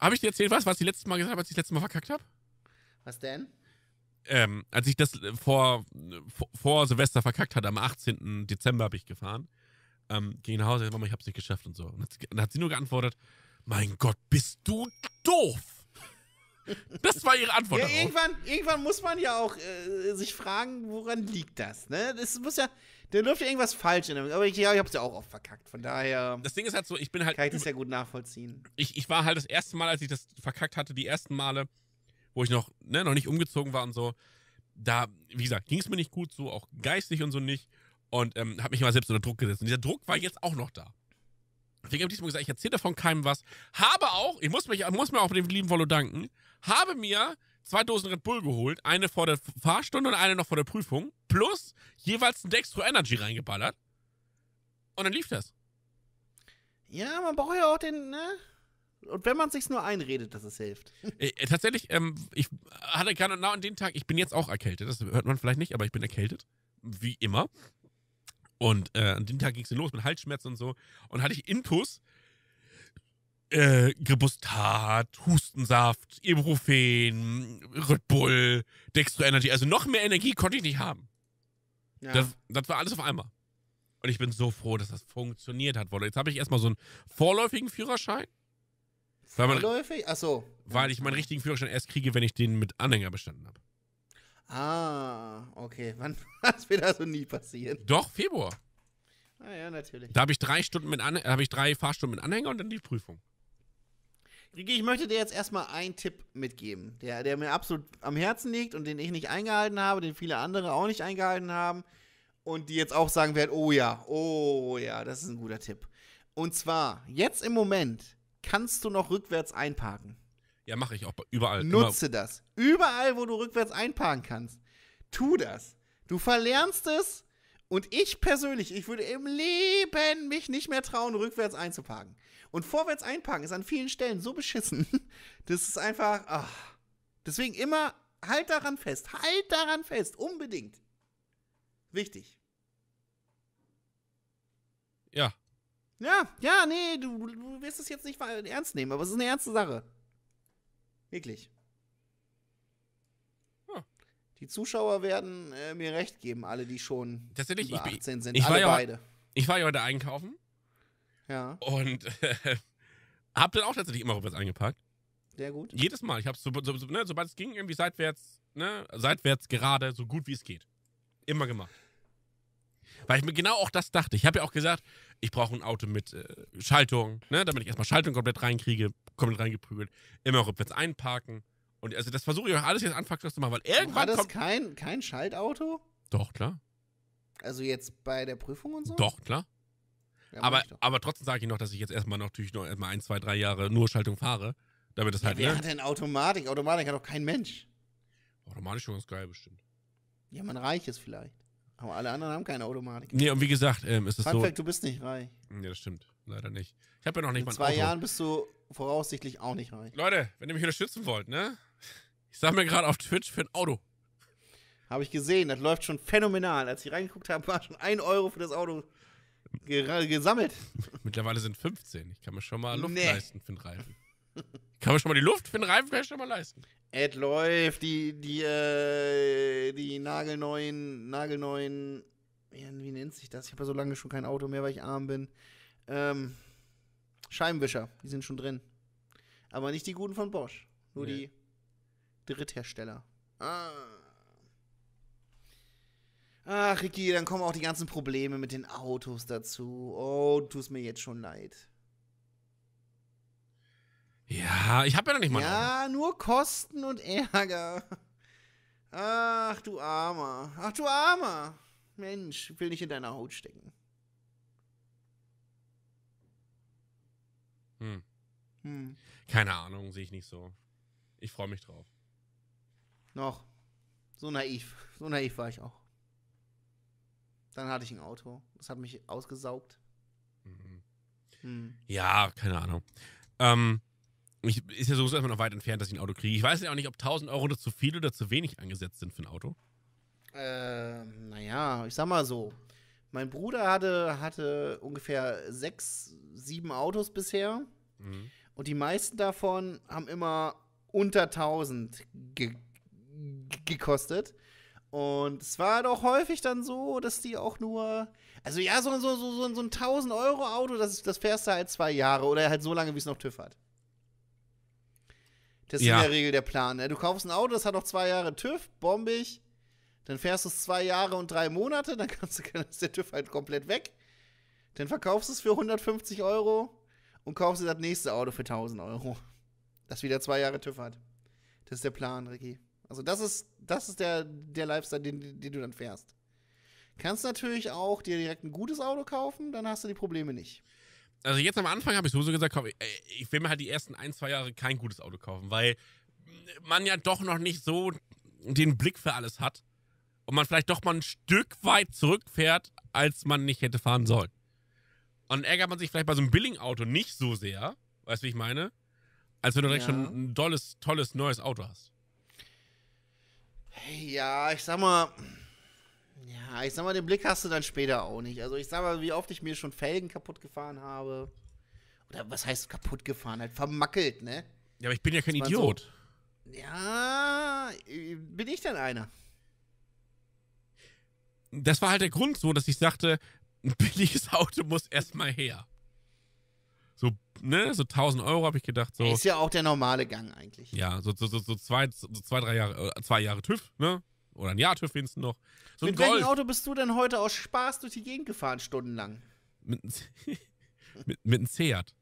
Habe ich dir erzählt, was, was ich letztes Mal gesagt habe, als ich das letzte Mal verkackt habe? Was denn? Ähm, als ich das äh, vor, vor, vor, Silvester verkackt hatte, am 18. Dezember habe ich gefahren, ähm, ging nach Hause, Mama, ich habe es nicht geschafft und so. Und dann hat sie nur geantwortet, mein Gott, bist du doof.
Das war ihre Antwort. Ja, irgendwann, irgendwann, muss man ja auch äh, sich fragen, woran liegt das? Ne? Das muss ja, der läuft irgendwas falsch in der Aber ich, ja, ich hab's ja auch oft verkackt. Von daher. Das Ding ist halt so, ich bin halt. Kann ich das ja gut nachvollziehen.
Ich, ich war halt das erste Mal, als ich das verkackt hatte, die ersten Male, wo ich noch, ne, noch nicht umgezogen war und so. Da, wie gesagt, ging es mir nicht gut, so auch geistig und so nicht. Und ähm, habe mich immer selbst unter Druck gesetzt. Und dieser Druck war jetzt auch noch da. Deswegen habe ich diesmal gesagt, ich erzähle davon keinem was. Habe auch, ich muss, mich, muss mir auch dem lieben Volo danken, habe mir zwei Dosen Red Bull geholt, eine vor der Fahrstunde und eine noch vor der Prüfung, plus jeweils ein Dextro Energy reingeballert. Und dann lief das.
Ja, man braucht ja auch den, ne? Und wenn man sich's nur einredet, dass es hilft.
Äh, tatsächlich, ähm, ich hatte gerade genau an dem Tag, ich bin jetzt auch erkältet, das hört man vielleicht nicht, aber ich bin erkältet. Wie immer. Und äh, an dem Tag ging es los mit Halsschmerzen und so. Und hatte ich Intus äh, Gebustat, Hustensaft, Ibuprofen, Red Bull, Dextro Energy. Also noch mehr Energie konnte ich nicht haben. Ja. Das, das war alles auf einmal. Und ich bin so froh, dass das funktioniert hat, Jetzt habe ich erstmal so einen vorläufigen Führerschein. Vorläufig? Achso. Weil ich meinen richtigen Führerschein erst kriege, wenn ich den mit Anhänger bestanden habe.
Ah, okay. Wann das wird so nie passieren? Doch, Februar. Ah ja, natürlich. Da
habe ich drei Stunden mit Anhänger, habe ich drei Fahrstunden mit Anhänger und dann die Prüfung.
Ricky, ich möchte dir jetzt erstmal einen Tipp mitgeben, der, der mir absolut am Herzen liegt und den ich nicht eingehalten habe, den viele andere auch nicht eingehalten haben und die jetzt auch sagen werden, oh ja, oh ja, das ist ein guter Tipp. Und zwar, jetzt im Moment kannst du noch rückwärts einparken.
Ja, mache ich auch überall. Nutze immer. das.
Überall, wo du rückwärts einparken kannst. Tu das. Du verlernst es und ich persönlich, ich würde im Leben mich nicht mehr trauen, rückwärts einzuparken. Und vorwärts einparken ist an vielen Stellen so beschissen. Das ist einfach. Ach. Deswegen immer halt daran fest. Halt daran fest. Unbedingt. Wichtig. Ja. Ja, ja, nee, du, du wirst es jetzt nicht ernst nehmen, aber es ist eine ernste Sache. Wirklich. Die Zuschauer werden äh, mir recht geben, alle, die schon über 18 sind. Ich alle war ja, beide.
Ich war ja heute einkaufen ja. Und äh, hab dann auch tatsächlich immer rückwärts eingepackt. Sehr gut. Jedes Mal. Ich hab's, so, so, so, ne, sobald es ging, irgendwie seitwärts, ne, seitwärts gerade, so gut wie es geht. Immer gemacht. Weil ich mir genau auch das dachte. Ich habe ja auch gesagt, ich brauche ein Auto mit äh, Schaltung, ne, damit ich erstmal Schaltung komplett reinkriege, komplett reingeprügelt, immer rückwärts einparken. Und also das versuche ich auch alles jetzt anfangs zu machen, weil irgendwann. War das kommt
kein, kein Schaltauto? Doch, klar. Also jetzt bei der Prüfung und so?
Doch, klar aber, aber trotzdem sage ich noch, dass ich jetzt erstmal natürlich noch erstmal ein, zwei, drei Jahre nur Schaltung fahre. Damit das ja, halt. Wer ne? hat
denn Automatik? Automatik hat doch kein Mensch.
Automatik ist schon ganz geil bestimmt.
Ja, man reich ist vielleicht. Aber alle anderen haben keine Automatik. Nee, und wie gesagt, ähm, ist es so. Fact, du bist nicht reich.
Hm, ja, das stimmt. Leider nicht. Ich habe ja noch nicht In mal ein zwei Auto. Jahren
bist du voraussichtlich auch nicht reich.
Leute, wenn ihr mich unterstützen wollt, ne? Ich mir gerade auf Twitch für ein Auto.
Habe ich gesehen, das läuft schon phänomenal. Als ich reingeguckt habe, war schon ein Euro für das Auto gesammelt.
Mittlerweile sind 15. Ich kann mir schon mal Luft nee. leisten für den Reifen. Ich kann mir schon mal die Luft für den Reifen vielleicht schon mal leisten.
Ed läuft, die, die, äh, die nagelneuen, nagelneuen, wie nennt sich das? Ich habe ja so lange schon kein Auto mehr, weil ich arm bin. Ähm, Scheibenwischer, die sind schon drin. Aber nicht die guten von Bosch. Nur nee. die Dritthersteller. Ah. Ach, Ricky, dann kommen auch die ganzen Probleme mit den Autos dazu. Oh, tust mir jetzt schon leid.
Ja, ich hab ja noch nicht mal.
Ja, einen. nur Kosten und Ärger. Ach, du Armer. Ach, du Armer. Mensch, will nicht in deiner Haut stecken.
Hm. Hm. Keine Ahnung, sehe ich nicht so. Ich freue mich drauf.
Noch. So naiv. So naiv war ich auch. Dann hatte ich ein Auto. Das hat mich ausgesaugt.
Mhm. Mhm. Ja, keine Ahnung. Ähm, ich, ist ja sowieso erstmal noch weit entfernt, dass ich ein Auto kriege. Ich weiß ja auch nicht, ob 1000 Euro zu viel oder zu wenig angesetzt sind für ein Auto.
Äh, naja, ich sag mal so. Mein Bruder hatte, hatte ungefähr sechs, sieben Autos bisher. Mhm. Und die meisten davon haben immer unter 1000 ge gekostet. Und es war doch halt häufig dann so, dass die auch nur. Also ja, so, so, so, so ein 1000 Euro Auto, das, das fährst du halt zwei Jahre oder halt so lange, wie es noch TÜV hat. Das ist ja. in der Regel der Plan. Ne? Du kaufst ein Auto, das hat noch zwei Jahre TÜV, bombig. Dann fährst du es zwei Jahre und drei Monate, dann kannst du, dann ist der TÜV halt komplett weg. Dann verkaufst du es für 150 Euro und kaufst dir das nächste Auto für 1000 Euro. Das wieder zwei Jahre TÜV hat. Das ist der Plan, Ricky. Also das ist, das ist der, der Lifestyle, den, den du dann fährst. Kannst natürlich auch dir direkt ein gutes Auto kaufen, dann hast du die Probleme nicht.
Also jetzt am Anfang habe ich sowieso gesagt, komm, äh, ich will mir halt die ersten ein, zwei Jahre kein gutes Auto kaufen, weil man ja doch noch nicht so den Blick für alles hat und man vielleicht doch mal ein Stück weit zurückfährt, als man nicht hätte fahren sollen. Und ärgert man sich vielleicht bei so einem Billing-Auto nicht so sehr, weißt du, wie ich meine, als wenn du direkt ja. schon ein tolles, tolles neues Auto hast.
Ja, ich sag mal. Ja, ich sag mal, den Blick hast du dann später auch nicht. Also ich sag mal, wie oft ich mir schon Felgen kaputt gefahren habe. Oder was heißt kaputt gefahren? Halt vermackelt, ne?
Ja, aber ich bin ja kein Idiot.
So, ja, bin ich denn einer?
Das war halt der Grund so, dass ich sagte, ein billiges Auto muss erstmal her ne, so 1000 Euro habe ich gedacht. So. Ist
ja auch der normale Gang eigentlich.
Ja, so, so, so, so zwei, so zwei, drei Jahre, äh, zwei Jahre TÜV, ne? Oder ein Jahr TÜV wenigstens noch. So mit welchem Auto
bist du denn heute aus Spaß durch die Gegend gefahren, stundenlang?
Mit, mit, mit einem Seat.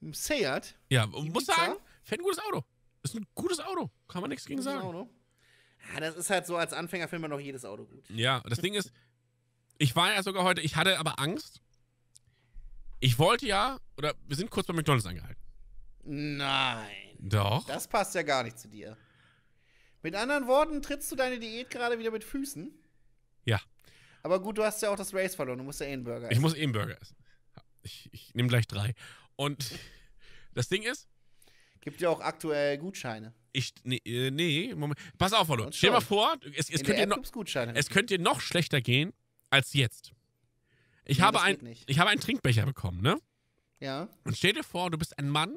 Mit einem Seat? Ja, die muss Pizza? sagen, fährt ein gutes Auto. Ist ein gutes Auto. Kann man nichts gegen sagen. Auto.
Ja, das ist halt so, als Anfänger findet man noch jedes Auto gut.
Ja, das Ding ist, ich war ja sogar heute, ich hatte aber Angst, ich wollte ja, oder wir sind kurz bei McDonalds angehalten. Nein. Doch. Das passt ja gar nicht zu dir. Mit anderen Worten,
trittst du deine Diät gerade wieder mit Füßen? Ja. Aber gut, du hast ja auch das Race verloren. Du musst ja eh einen Burger essen. Ich muss
eh einen Burger essen. Ich, ich nehme gleich drei. Und das Ding ist. Gibt ja auch aktuell Gutscheine. Ich, nee, äh, nee Moment. Pass auf, Hallo. Stell dir mal vor, es, es, könnte noch, es könnte dir noch schlechter gehen als jetzt. Ich, nee, habe ein, ich habe einen Trinkbecher bekommen, ne? Ja. Und stell dir vor, du bist ein Mann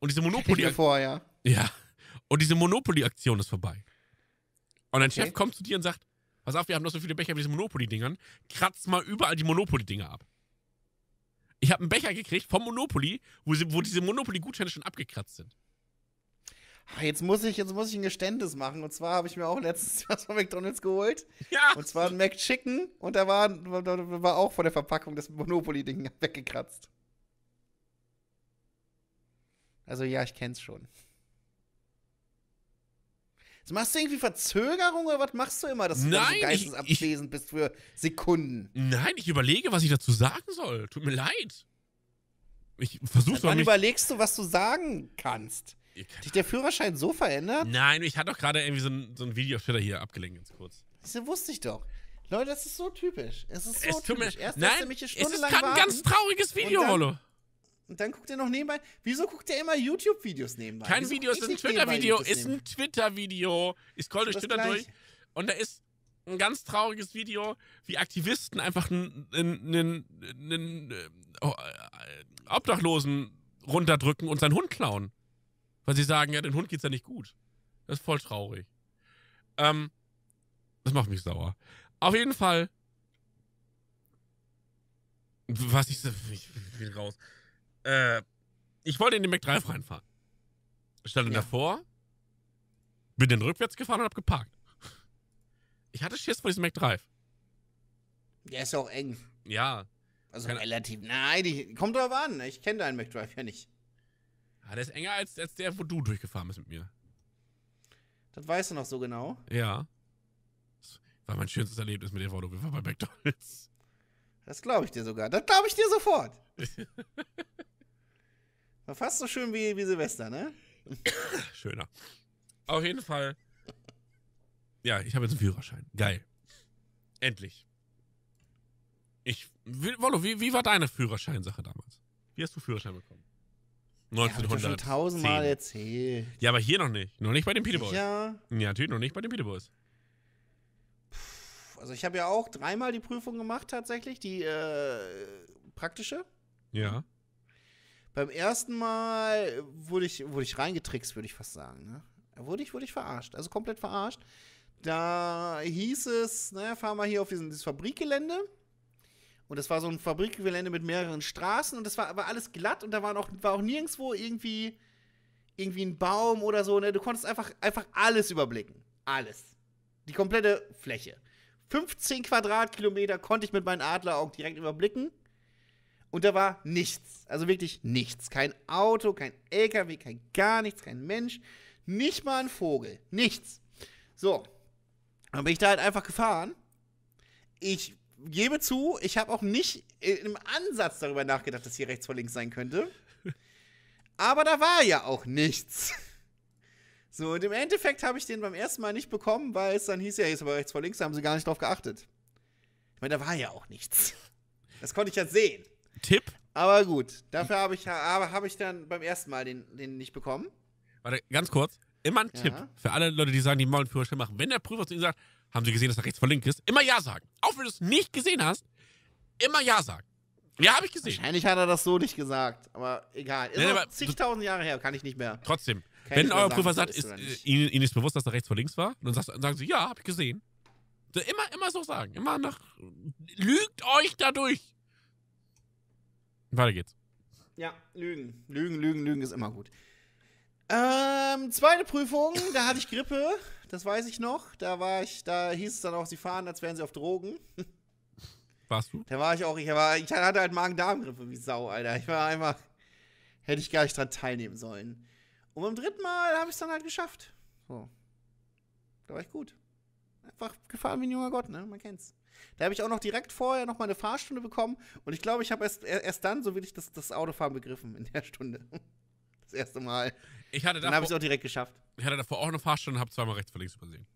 und diese Monopoly. Stell dir vor, ja. Ja. Und diese Monopoly-Aktion ist vorbei. Und dein okay. Chef kommt zu dir und sagt: Pass auf, wir haben noch so viele Becher wie diese Monopoly-Dingern. Kratz mal überall die Monopoly-Dinger ab. Ich habe einen Becher gekriegt vom Monopoly, wo, sie, wo diese Monopoly-Gutscheine schon abgekratzt sind.
Jetzt muss ich, jetzt muss ich ein Geständnis machen. Und zwar habe ich mir auch letztens was von McDonalds geholt. Ja. Und zwar ein McChicken. Und da war, da war auch von der Verpackung das Monopoly-Ding weggekratzt. Also ja, ich kenn's schon. Jetzt machst du irgendwie Verzögerung oder was machst du immer, dass du Nein, so geistesabwesend ich, bist für Sekunden? Nein, ich
überlege, was ich dazu sagen soll. Tut mir leid. Ich versuch's
mal. Dann überlegst du, was du sagen kannst. Hat sich der Führerschein so verändert?
Nein, ich hatte doch gerade irgendwie so ein, so ein Video auf Twitter hier abgelenkt, ganz kurz.
Das wusste ich doch. Leute, das ist so typisch. Es ist so es typisch. Erst Nein, lässt er mich eine es ist gerade ein ganz trauriges Video, Rollo. Und dann guckt er noch nebenbei. Wieso guckt er immer YouTube-Videos nebenbei? Kein Wieso Video, ist ein Twitter-Video. Ist ein
Twitter-Video. Ich scroll durch Twitter gleich. durch. Und da ist ein ganz trauriges Video, wie Aktivisten einfach einen, einen, einen, einen Obdachlosen runterdrücken und seinen Hund klauen. Weil sie sagen, ja, dem Hund geht's ja nicht gut. Das ist voll traurig. Ähm, das macht mich sauer. Auf jeden Fall. Was ich. so. Ich bin raus. Äh, ich wollte in den McDrive reinfahren. Stand ja. davor, bin dann rückwärts gefahren und hab geparkt. Ich hatte Schiss vor diesem McDrive.
Der ist ja auch eng. Ja. Also relativ. Nein, ich, kommt drauf an. Ich kenne deinen McDrive ja nicht.
Ah, der ist enger als, als der, wo du durchgefahren bist mit mir.
Das weißt du noch so genau.
Ja. Das war mein schönstes Erlebnis mit dem Auto. Wir waren bei McDonalds.
Das glaube ich dir sogar. Das glaube ich dir sofort. war fast so schön wie, wie Silvester, ne?
Schöner. Auf jeden Fall. Ja, ich habe jetzt einen Führerschein. Geil. Endlich. Ich. Wollo, wie, wie war deine Führerscheinsache damals? Wie hast du Führerschein bekommen? 1900. Ja, hab ich tausendmal erzählt. Ja, aber hier noch nicht. Noch nicht bei den Peterboys. Ja. Ja, natürlich noch nicht bei den Peterboys.
Also ich habe ja auch dreimal die Prüfung gemacht tatsächlich, die äh, praktische. Ja. Beim ersten Mal wurde ich, wurde ich reingetrickst, würde ich fast sagen. Ne? Wurde, ich, wurde ich verarscht, also komplett verarscht. Da hieß es, naja, fahren wir hier auf dieses Fabrikgelände. Und das war so ein Fabrikgelände mit mehreren Straßen und das war aber alles glatt und da waren auch, war auch nirgendwo irgendwie, irgendwie ein Baum oder so. Ne? Du konntest einfach, einfach alles überblicken. Alles. Die komplette Fläche. 15 Quadratkilometer konnte ich mit meinen Adleraugen direkt überblicken. Und da war nichts. Also wirklich nichts. Kein Auto, kein LKW, kein gar nichts, kein Mensch. Nicht mal ein Vogel. Nichts. So. Dann bin ich da halt einfach gefahren. Ich gebe zu, ich habe auch nicht im Ansatz darüber nachgedacht, dass hier rechts vor links sein könnte. Aber da war ja auch nichts. So, und im Endeffekt habe ich den beim ersten Mal nicht bekommen, weil es dann hieß ja, ist aber rechts vor links, da haben sie gar nicht drauf geachtet. Ich meine, da war ja auch nichts. Das konnte ich ja sehen. Tipp? Aber gut, dafür habe ich, hab ich dann beim ersten Mal den, den nicht bekommen.
Warte, ganz kurz. Immer ein ja. Tipp für alle Leute, die sagen, die wollen Führerschein machen. Wenn der Prüfer zu ihnen sagt, haben Sie gesehen, dass da rechts vor links ist? Immer Ja sagen. Auch wenn du es nicht gesehen hast, immer Ja sagen. Ja, habe ich gesehen.
Wahrscheinlich hat er das so nicht gesagt, aber egal. Ist Nein, aber
zigtausend Jahre her, kann ich nicht mehr. Trotzdem, kann wenn euer Prüfer sagt, ist, Ihnen, Ihnen, ist bewusst, dass da rechts vor links war, dann sagen Sie, ja, habe ich gesehen. Immer, immer so sagen. Immer nach. Lügt euch dadurch. Weiter geht's. Ja, Lügen. Lügen, Lügen, Lügen ist
immer gut. Ähm, zweite Prüfung, da hatte ich Grippe, das weiß ich noch. Da war ich, da hieß es dann auch, sie fahren, als wären sie auf Drogen. Warst du? Da war ich auch, ich, war, ich hatte halt Magen-Darm-Grippe wie Sau, Alter. Ich war einfach, hätte ich gar nicht dran teilnehmen sollen. Und beim dritten Mal habe ich es dann halt geschafft. So. Da war ich gut. Einfach gefahren wie ein junger Gott, ne? Man kennt's. Da habe ich auch noch direkt vorher noch mal eine Fahrstunde bekommen und ich glaube, ich habe erst, erst dann so wirklich das, das Autofahren begriffen in der Stunde. Das erste Mal. Ich hatte dann habe ich es auch direkt geschafft.
Ich hatte davor auch eine Fahrstunde und habe zweimal rechts vor links übersehen.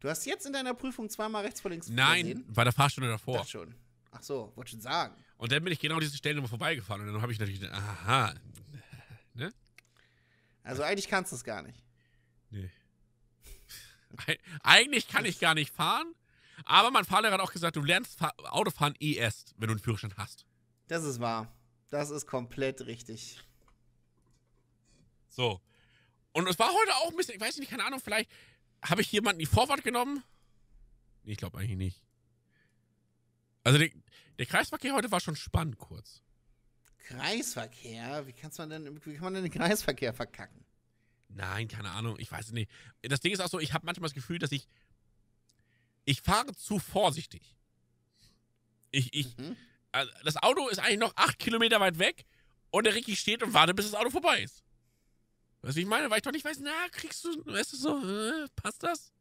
Du hast jetzt in deiner Prüfung zweimal rechts vor links Nein, übersehen? Nein, bei der Fahrstunde davor. Das schon. Ach so, wollte schon sagen.
Und dann bin ich genau diese Stelle nochmal vorbeigefahren und dann habe ich natürlich gedacht, aha.
Ne? Also eigentlich kannst du es gar nicht.
Nee. eigentlich kann ich gar nicht fahren, aber mein Fahrlehrer hat auch gesagt, du lernst Autofahren eh erst, wenn du einen Führerschein hast. Das ist wahr.
Das ist komplett
richtig. So. Und es war heute auch ein bisschen, ich weiß nicht, keine Ahnung, vielleicht habe ich jemanden die Vorwart genommen? ich glaube eigentlich nicht. Also der, der, Kreisverkehr heute war schon spannend kurz. Kreisverkehr?
Wie, kannst man denn, wie kann man denn den Kreisverkehr verkacken?
Nein, keine Ahnung, ich weiß es nicht. Das Ding ist auch so, ich habe manchmal das Gefühl, dass ich. Ich fahre zu vorsichtig. Ich, ich. Mhm. Also das Auto ist eigentlich noch acht Kilometer weit weg und der Ricky steht und wartet, bis das Auto vorbei ist. Weißt du, wie ich meine? Weil ich doch nicht weiß, na, kriegst du, weißt du so, äh, passt das?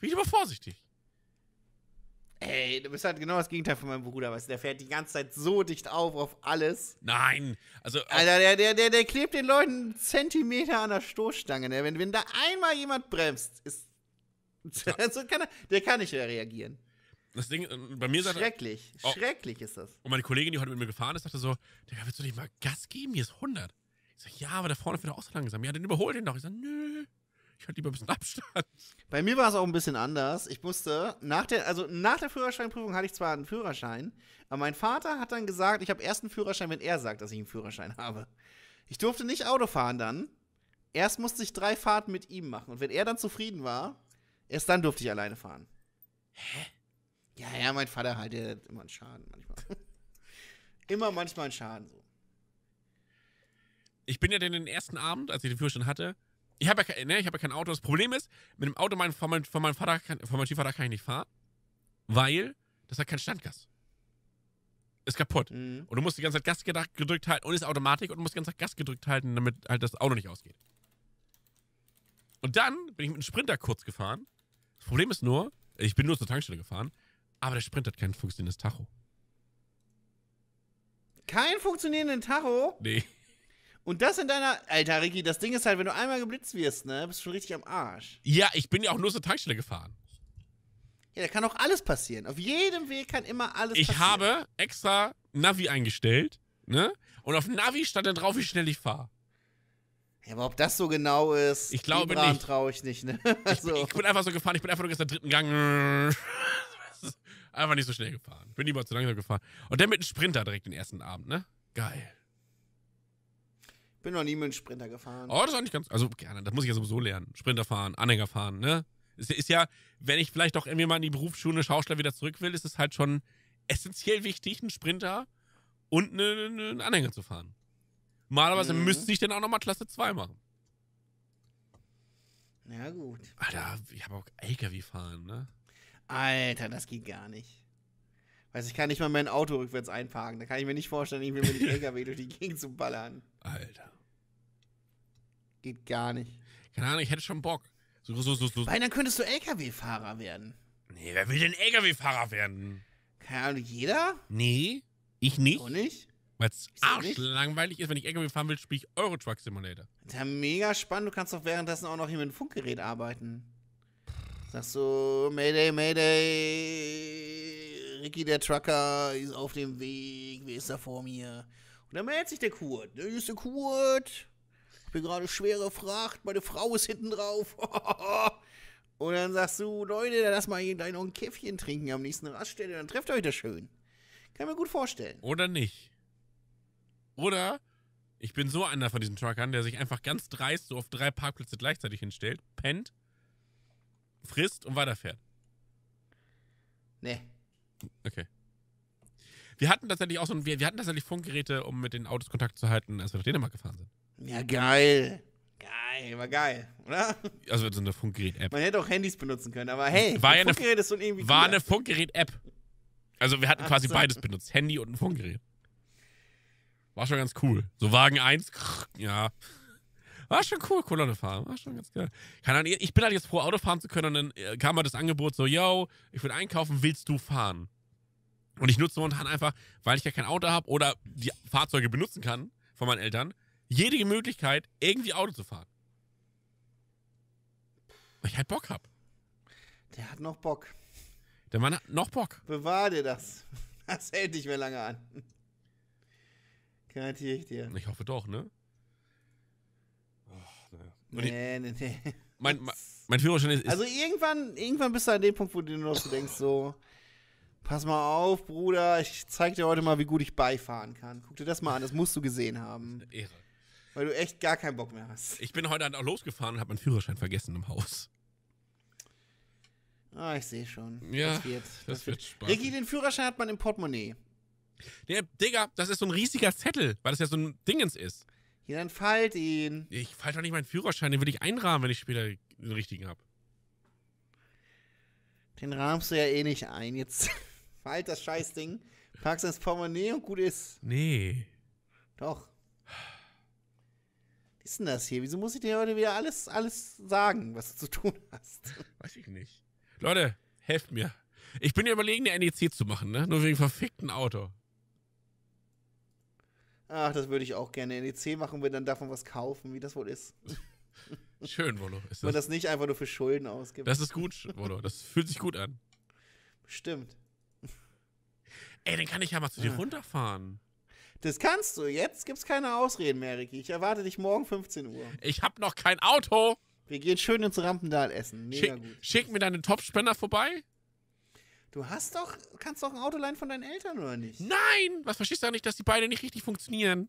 Bin ich aber vorsichtig. Ey, du
bist halt genau das Gegenteil von meinem Bruder, weißt du? Der fährt die ganze Zeit so dicht auf auf alles. Nein, also. Alter, der, der, der, der klebt den Leuten einen Zentimeter an der Stoßstange. Ne? Wenn, wenn da einmal jemand bremst, ist. Ja. kann er, der kann nicht mehr reagieren.
Das Ding, äh, bei mir sagt halt- Schrecklich, er, oh, schrecklich ist das. Und meine Kollegin, die heute mit mir gefahren ist, dachte so: Digga, willst du nicht mal Gas geben? Hier ist 100. Ich sage, ja, aber da vorne fährt er auch so langsam. Ja, dann überhol den doch. Ich sage, nö. Ich hatte lieber ein bisschen
Abstand. Bei mir war es auch ein bisschen anders. Ich musste, nach der, also nach der Führerscheinprüfung hatte ich zwar einen Führerschein, aber mein Vater hat dann gesagt, ich habe erst einen Führerschein, wenn er sagt, dass ich einen Führerschein habe. Ich durfte nicht Auto fahren dann. Erst musste ich drei Fahrten mit ihm machen. Und wenn er dann zufrieden war, erst dann durfte ich alleine fahren. Hä? Ja, ja, mein
Vater halt immer einen Schaden manchmal. immer manchmal einen Schaden so ich bin ja dann den ersten Abend, als ich den Führerschein hatte, ich habe ja, ne, hab ja kein Auto. Das Problem ist, mit dem Auto mein, von, mein, von, meinem Vater kann, von meinem Stiefvater kann ich nicht fahren, weil das hat keinen Standgas. Ist kaputt. Mhm. Und du musst die ganze Zeit Gas gedrückt halten und ist Automatik und du musst die ganze Zeit Gas gedrückt halten, damit halt das Auto nicht ausgeht. Und dann bin ich mit dem Sprinter kurz gefahren. Das Problem ist nur, ich bin nur zur Tankstelle gefahren, aber der Sprinter hat kein funktionierendes Tacho.
Kein funktionierenden Tacho? Nee. Und das in deiner. Alter, Ricky, das Ding ist halt, wenn du einmal geblitzt wirst, ne, bist du schon richtig am Arsch.
Ja, ich bin ja auch nur zur Tankstelle gefahren. Ja, da kann auch alles passieren. Auf jedem Weg kann immer alles ich passieren. Ich habe extra Navi eingestellt, ne? Und auf Navi stand dann drauf, wie schnell ich fahre.
Ja, aber ob das so genau ist, ich glaube nicht. traue ich nicht,
ne? so. ich, ich, bin einfach so gefahren, ich bin einfach nur gestern dritten Gang. einfach nicht so schnell gefahren. Bin lieber zu langsam gefahren. Und dann mit einem Sprinter direkt den ersten Abend, ne? Geil.
Bin noch nie mit einem Sprinter gefahren. Oh, das ist auch nicht ganz. Also,
gerne. Das muss ich ja sowieso lernen. Sprinter fahren, Anhänger fahren, ne? Es ist ja, wenn ich vielleicht auch irgendwie mal in die Berufsschule Schauspieler wieder zurück will, ist es halt schon essentiell wichtig, einen Sprinter und einen, einen Anhänger zu fahren. Malerweise mhm. müsste ich dann auch nochmal Klasse 2 machen. Na gut. Alter, ich habe auch LKW fahren, ne? Alter, das geht gar nicht.
Weiß ich kann nicht mal mein Auto rückwärts einparken. Da kann ich mir nicht vorstellen, irgendwie mit dem LKW durch die Gegend zu ballern. Alter.
Geht gar nicht. Keine Ahnung, ich hätte schon Bock. So, so, so, so. Weil dann
könntest du LKW-Fahrer werden.
Nee, wer will denn LKW-Fahrer werden? Keine Ahnung, jeder? Nee, ich nicht. Auch nicht? Weil es arschlangweilig ist, wenn ich LKW fahren will, spiele ich Euro Truck Simulator.
Das ist ja mega spannend. Du kannst doch währenddessen auch noch hier mit dem Funkgerät arbeiten. Sagst du, Mayday, Mayday, Ricky der Trucker ist auf dem Weg, wer ist da vor mir? Und dann meldet sich der Kurt. Der Ist der Kurt? Ich bin gerade schwere Fracht, meine Frau ist hinten drauf. Und dann sagst du, Leute, dann lass mal hier gleich noch ein Käffchen trinken am nächsten Raststelle, dann trefft euch das schön. Kann mir gut vorstellen.
Oder nicht. Oder ich bin so einer von diesen Truckern, der sich einfach ganz dreist so auf drei Parkplätze gleichzeitig hinstellt, pennt, frisst und weiterfährt. Nee. Okay. Wir hatten tatsächlich auch so ein, wir, wir hatten tatsächlich Funkgeräte, um mit den Autos Kontakt zu halten, als wir nach Dänemark gefahren sind. Ja, geil. Geil, war geil, oder? Also so eine Funkgerät-App.
Man hätte auch Handys benutzen können, aber hey, war ein Funkgerät eine, ist schon irgendwie. War cooler. eine Funkgerät-App.
Also wir hatten Ach quasi so. beides benutzt, Handy und ein Funkgerät. War schon ganz cool. So Wagen 1, ja. War schon cool, cool Autofahren. War schon ganz geil. Kann, ich bin halt jetzt froh, Auto fahren zu können. Und dann äh, kam mal das Angebot so, yo, ich will einkaufen, willst du fahren? Und ich nutze momentan einfach, weil ich ja kein Auto habe oder die Fahrzeuge benutzen kann von meinen Eltern, jede Möglichkeit, irgendwie Auto zu fahren.
Weil ich halt Bock habe. Der hat noch Bock. Der Mann
hat noch Bock.
Bewahr dir das. Das hält nicht mehr lange an. Garantiere ich dir.
Ich hoffe doch, ne?
Und nee, nee, nee. Mein,
mein, Führerschein ist, Also
irgendwann, irgendwann bist du an dem Punkt, wo du nur noch so denkst, so. Pass mal auf, Bruder, ich zeig dir heute mal, wie gut ich beifahren kann. Guck dir das mal an, das musst du gesehen haben. Ehre. Weil du echt gar keinen Bock mehr hast.
Ich bin heute auch losgefahren und habe meinen Führerschein vergessen im Haus.
Ah, ich sehe schon. Ja, das wird, das, das wird, wird spannend. Ricky, den Führerschein hat man im Portemonnaie.
Der, Digga, das ist so ein riesiger Zettel, weil das ja so ein Dingens ist. Hier, dann falt ihn. Ich falte doch nicht meinen Führerschein, den würde ich einrahmen, wenn ich später den richtigen habe.
Den rahmst du ja eh nicht ein. Jetzt falt das Scheißding, packst ins Portemonnaie und gut ist.
Nee.
Doch. Was ist denn das hier? Wieso muss ich dir heute wieder alles, alles sagen, was du zu tun hast? Weiß ich nicht.
Leute, helft mir. Ich bin ja überlegen, eine NEC zu machen, ne? Nur wegen verfickten Auto.
Ach, das würde ich auch gerne. NEC machen wir dann davon was kaufen, wie das wohl ist.
Schön, Volo. Ist das Man das
nicht einfach nur für Schulden ausgibt. Das ist gut, Volo. Das
fühlt sich gut an. Stimmt. Ey, dann kann ich ja mal zu dir ah. runterfahren.
Das kannst du. Jetzt gibt's keine Ausreden mehr, Ricky. Ich erwarte dich morgen 15 Uhr. Ich hab noch kein Auto. Wir gehen schön ins Rampendal essen. Mega schick, gut.
Schick mir deinen Topspender vorbei. Du hast doch, kannst doch ein Auto leihen von deinen Eltern, oder nicht? Nein! Was verstehst du da nicht, dass die beide nicht richtig funktionieren?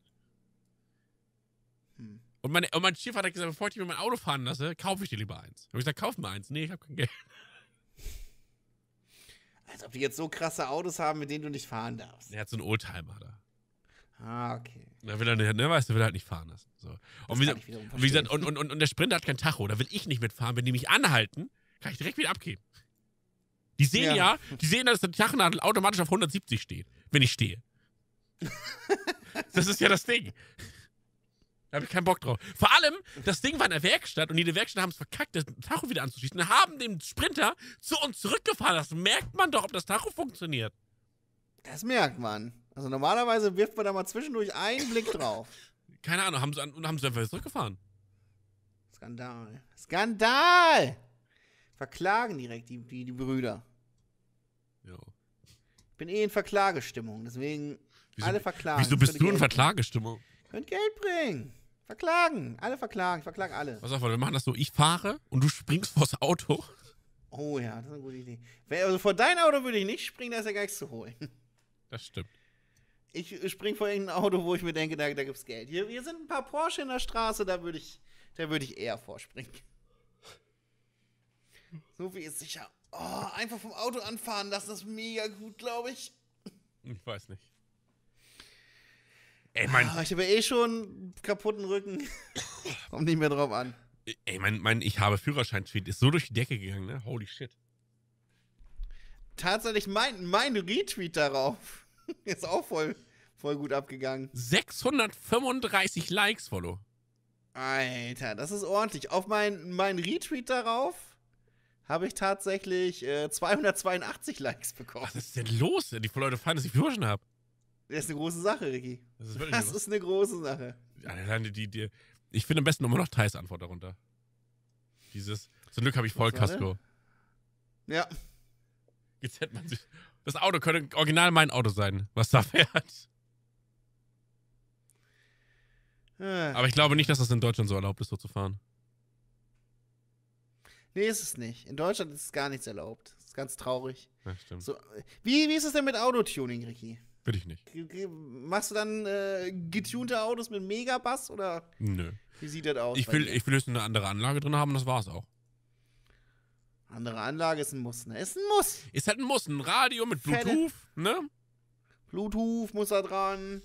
Hm. Und, meine, und mein Schiff hat gesagt, bevor ich dir mein Auto fahren lasse, kaufe ich dir lieber eins. Habe ich gesagt, kauf mir eins. Nee, ich habe kein Geld.
Als ob die jetzt so krasse Autos haben, mit denen du nicht fahren darfst.
Er hat so einen Oldtimer da. Ah, okay. Da will er nicht, ne, weißt du, will er halt nicht fahren lassen. So. Und, wie, wie gesagt, und, und, und der Sprinter hat kein Tacho, da will ich nicht mitfahren. Wenn die mich anhalten, kann ich direkt wieder abgeben. Die sehen ja, ja die sehen, dass der Tachnadel automatisch auf 170 steht, wenn ich stehe. das ist ja das Ding. Da habe ich keinen Bock drauf. Vor allem, das Ding war in der Werkstatt und die der Werkstatt haben es verkackt, das Tacho wieder anzuschließen. Und haben den Sprinter zu uns zurückgefahren. Das merkt man doch, ob das Tacho funktioniert.
Das merkt man. Also normalerweise wirft man da mal zwischendurch einen Blick drauf.
Keine Ahnung, haben sie, an, haben sie
einfach zurückgefahren. Skandal. Skandal! Verklagen direkt die, die, die Brüder. Ja. Ich bin eh in Verklagestimmung, deswegen wieso, alle verklagen. Wieso bist du in Verklagestimmung? Könnt Geld bringen. Verklagen. Alle verklagen. Ich verklage alle. Pass
auf, wir machen das so. Ich fahre und du springst vors Auto. Oh ja, das ist eine gute Idee. Also vor dein Auto würde ich nicht springen, da ist ja gar nichts zu holen. Das stimmt.
Ich äh, springe vor irgendein Auto, wo ich mir denke, da, da es Geld. Hier, hier sind ein paar Porsche in der Straße, da würde ich, würd ich eher vorspringen. So viel ist sicher. Oh, einfach vom Auto anfahren das ist mega gut, glaube ich. Ich weiß nicht. Ey, mein. Ah, ich habe eh schon kaputten Rücken. Kommt nicht mehr drauf an.
Ey, mein, mein Ich habe führerschein ist so durch die Decke gegangen, ne? Holy shit.
Tatsächlich mein, mein Retweet darauf ist auch voll, voll gut abgegangen. 635 Likes, Follow. Alter, das ist ordentlich. Auf mein, mein Retweet darauf habe ich tatsächlich äh, 282 Likes bekommen. Was ist
denn los? Die Leute feiern, dass ich Fluschen habe.
Das ist eine große Sache, Ricky. Das ist, das ist eine große Sache.
Alleine die, die, ich finde am besten immer noch Thais Antwort darunter. Dieses, zum Glück habe ich voll Casco. Ja. Jetzt hätte man sich. Das Auto könnte original mein Auto sein, was da fährt. Ah. Aber ich glaube nicht, dass das in Deutschland so erlaubt ist, so zu fahren.
Nee, ist es nicht. In Deutschland ist es gar nichts erlaubt. Das ist ganz traurig. Ja, stimmt. So, wie, wie ist es denn mit Autotuning, Ricky? Will ich nicht. Machst du dann äh, getunte Autos mit Megabass oder? Nö. Wie sieht das aus? Ich will,
ich will jetzt eine andere Anlage drin haben, das war's auch.
Andere Anlage ist ein Muss, ne? Ist ein Muss. Ist halt ein Muss. Ein Radio mit Bluetooth, Fette. ne? Bluetooth muss da dran.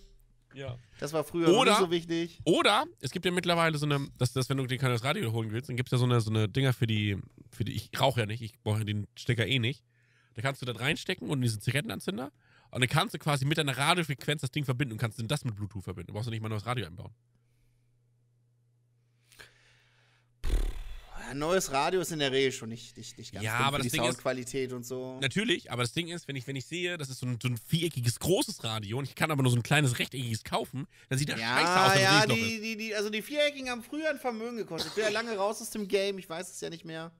Ja. Das war früher oder, nicht so wichtig.
Oder es gibt ja mittlerweile so eine, dass, dass wenn du dir Kanal das Radio holen willst, dann gibt es ja so eine, so eine Dinger für die, für die, ich rauche ja nicht, ich brauche den Stecker eh nicht. Da kannst du da reinstecken und diesen Zigarettenanzünder. Und dann kannst du quasi mit deiner Radiofrequenz das Ding verbinden und kannst dann das mit Bluetooth verbinden. Du brauchst ja nicht mal neues Radio einbauen.
neues Radio ist in der Regel schon nicht, nicht, nicht ganz ja, aber das die Ding Soundqualität ist, und so.
Natürlich, aber das Ding ist, wenn ich, wenn ich sehe, das ist so ein, so ein viereckiges großes Radio und ich kann aber nur so ein kleines rechteckiges kaufen, dann sieht das ja, scheiße aus. Ja, die, die,
die, die, also die viereckigen haben früher ein Vermögen gekostet. Ich bin ja lange raus aus dem Game, ich weiß es ja nicht mehr.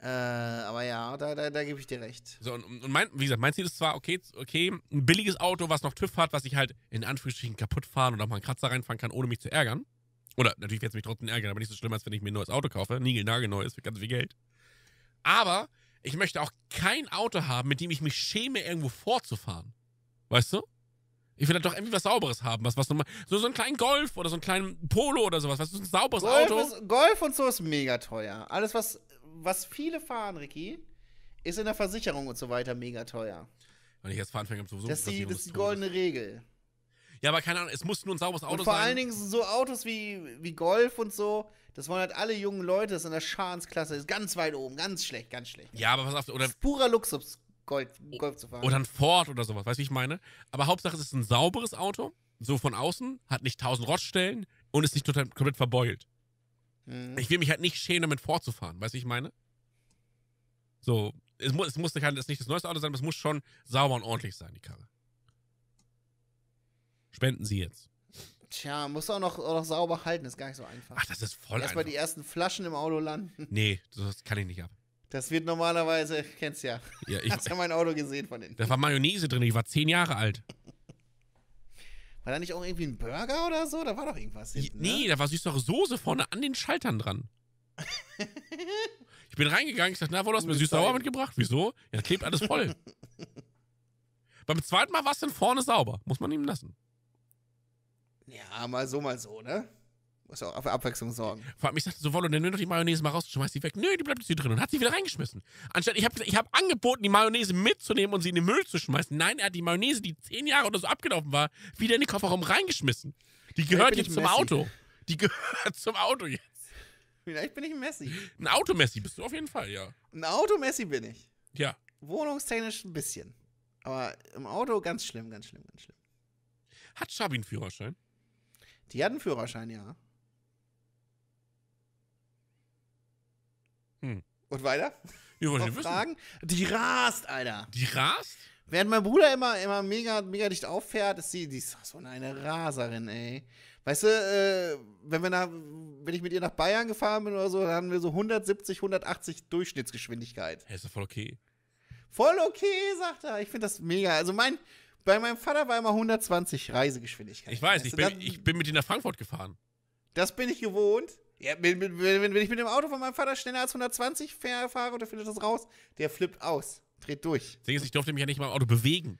Äh, aber ja, da, da, da gebe ich dir recht.
So, und, und mein, wie gesagt, mein Ziel ist zwar, okay, okay, ein billiges Auto, was noch TÜV hat, was ich halt in Anführungsstrichen kaputt fahren oder mal einen Kratzer reinfahren kann, ohne mich zu ärgern. Oder natürlich wird es mich trotzdem ärgern, aber nicht so schlimm, als wenn ich mir ein neues Auto kaufe. nigel Niegelnagelneu ist für ganz viel Geld. Aber ich möchte auch kein Auto haben, mit dem ich mich schäme, irgendwo vorzufahren. Weißt du? Ich will halt doch irgendwie was Sauberes haben. Was, was so, so einen kleinen Golf oder so einen kleinen Polo oder sowas. Weißt du, so ein sauberes Golf Auto. Ist,
Golf und so ist mega teuer. Alles, was, was viele fahren, Ricky, ist in der Versicherung und so weiter mega teuer.
Wenn ich jetzt Fahranfänger habe, sowieso Das ist die, das ist die
goldene Regel.
Ja, aber keine Ahnung, es muss nur ein sauberes Auto und vor sein. Vor allen Dingen
so Autos wie, wie Golf und so, das wollen halt alle jungen Leute, das ist in der Schadensklasse, ist ganz weit oben, ganz schlecht, ganz schlecht. Ja, aber pass auf, oder. purer Luxus, Golf, Golf zu fahren. Oder ein
Ford oder sowas, weißt du, wie ich meine? Aber Hauptsache, es ist ein sauberes Auto, so von außen, hat nicht tausend Roststellen und ist nicht total, komplett verbeult. Hm. Ich will mich halt nicht schämen, damit fortzufahren, weißt du, wie ich meine? So, es muss, es muss nicht, halt, nicht das neueste Auto sein, aber es muss schon sauber und ordentlich sein, die Karre. Spenden Sie jetzt.
Tja, muss du auch noch, auch noch sauber halten, ist gar nicht so einfach. Ach, das ist voll Erstmal einfach. die ersten Flaschen im Auto landen.
Nee, das kann ich nicht ab.
Das wird normalerweise, kennst ja. ja ich Hast ja mein Auto gesehen von innen. Da war
Mayonnaise drin, ich war zehn Jahre alt.
War da nicht auch irgendwie ein Burger oder so? Da war doch irgendwas hinten, Nee,
ne? da war süßere Soße vorne an den Schaltern dran. ich bin reingegangen, ich dachte, na, wo hast du mir süß-sauer mitgebracht? Wieso? Ja, klebt alles voll. Beim zweiten Mal war es dann vorne sauber. Muss man ihm lassen. Ja,
mal so, mal so, ne?
Muss auch für Abwechslung sorgen. Vor allem, ich dachte so, Wollo, nimm doch die Mayonnaise mal raus, schmeiß die weg. Nö, die bleibt jetzt hier drin und hat sie wieder reingeschmissen. Anstatt, ich habe ich hab angeboten, die Mayonnaise mitzunehmen und sie in den Müll zu schmeißen. Nein, er hat die Mayonnaise, die zehn Jahre oder so abgelaufen war, wieder in den Kofferraum reingeschmissen. Die gehört jetzt zum Messi. Auto. Die gehört zum Auto jetzt. Vielleicht bin ich ein Messi. Ein Automessi bist du auf jeden Fall, ja.
Ein Automessi bin ich. Ja. Wohnungstechnisch ein bisschen. Aber im Auto ganz schlimm, ganz schlimm, ganz schlimm. Hat Schabi einen Führerschein? Die hat einen Führerschein, ja. Hm. Und weiter? Ja, wollte ich Fragen? Die rast, Alter. Die rast? Während mein Bruder immer, immer mega, mega dicht auffährt, ist sie, die ist so eine Raserin, ey. Weißt du, äh, wenn, wir nach, wenn ich mit ihr nach Bayern gefahren bin oder so, dann haben wir so 170, 180 Durchschnittsgeschwindigkeit.
Ja, ist doch voll okay.
Voll okay, sagt er. Ich finde das mega. Also mein, bei meinem Vater war immer 120 Reisegeschwindigkeit.
Ich weiß, ich bin, das, ich bin mit ihm nach Frankfurt gefahren.
Das bin ich gewohnt. Ja, wenn, wenn, wenn, ich mit dem Auto von meinem Vater schneller als 120 fahre und er findet das raus, der flippt aus, dreht durch. Deswegen
ist, ich durfte mich ja nicht mal im Auto bewegen.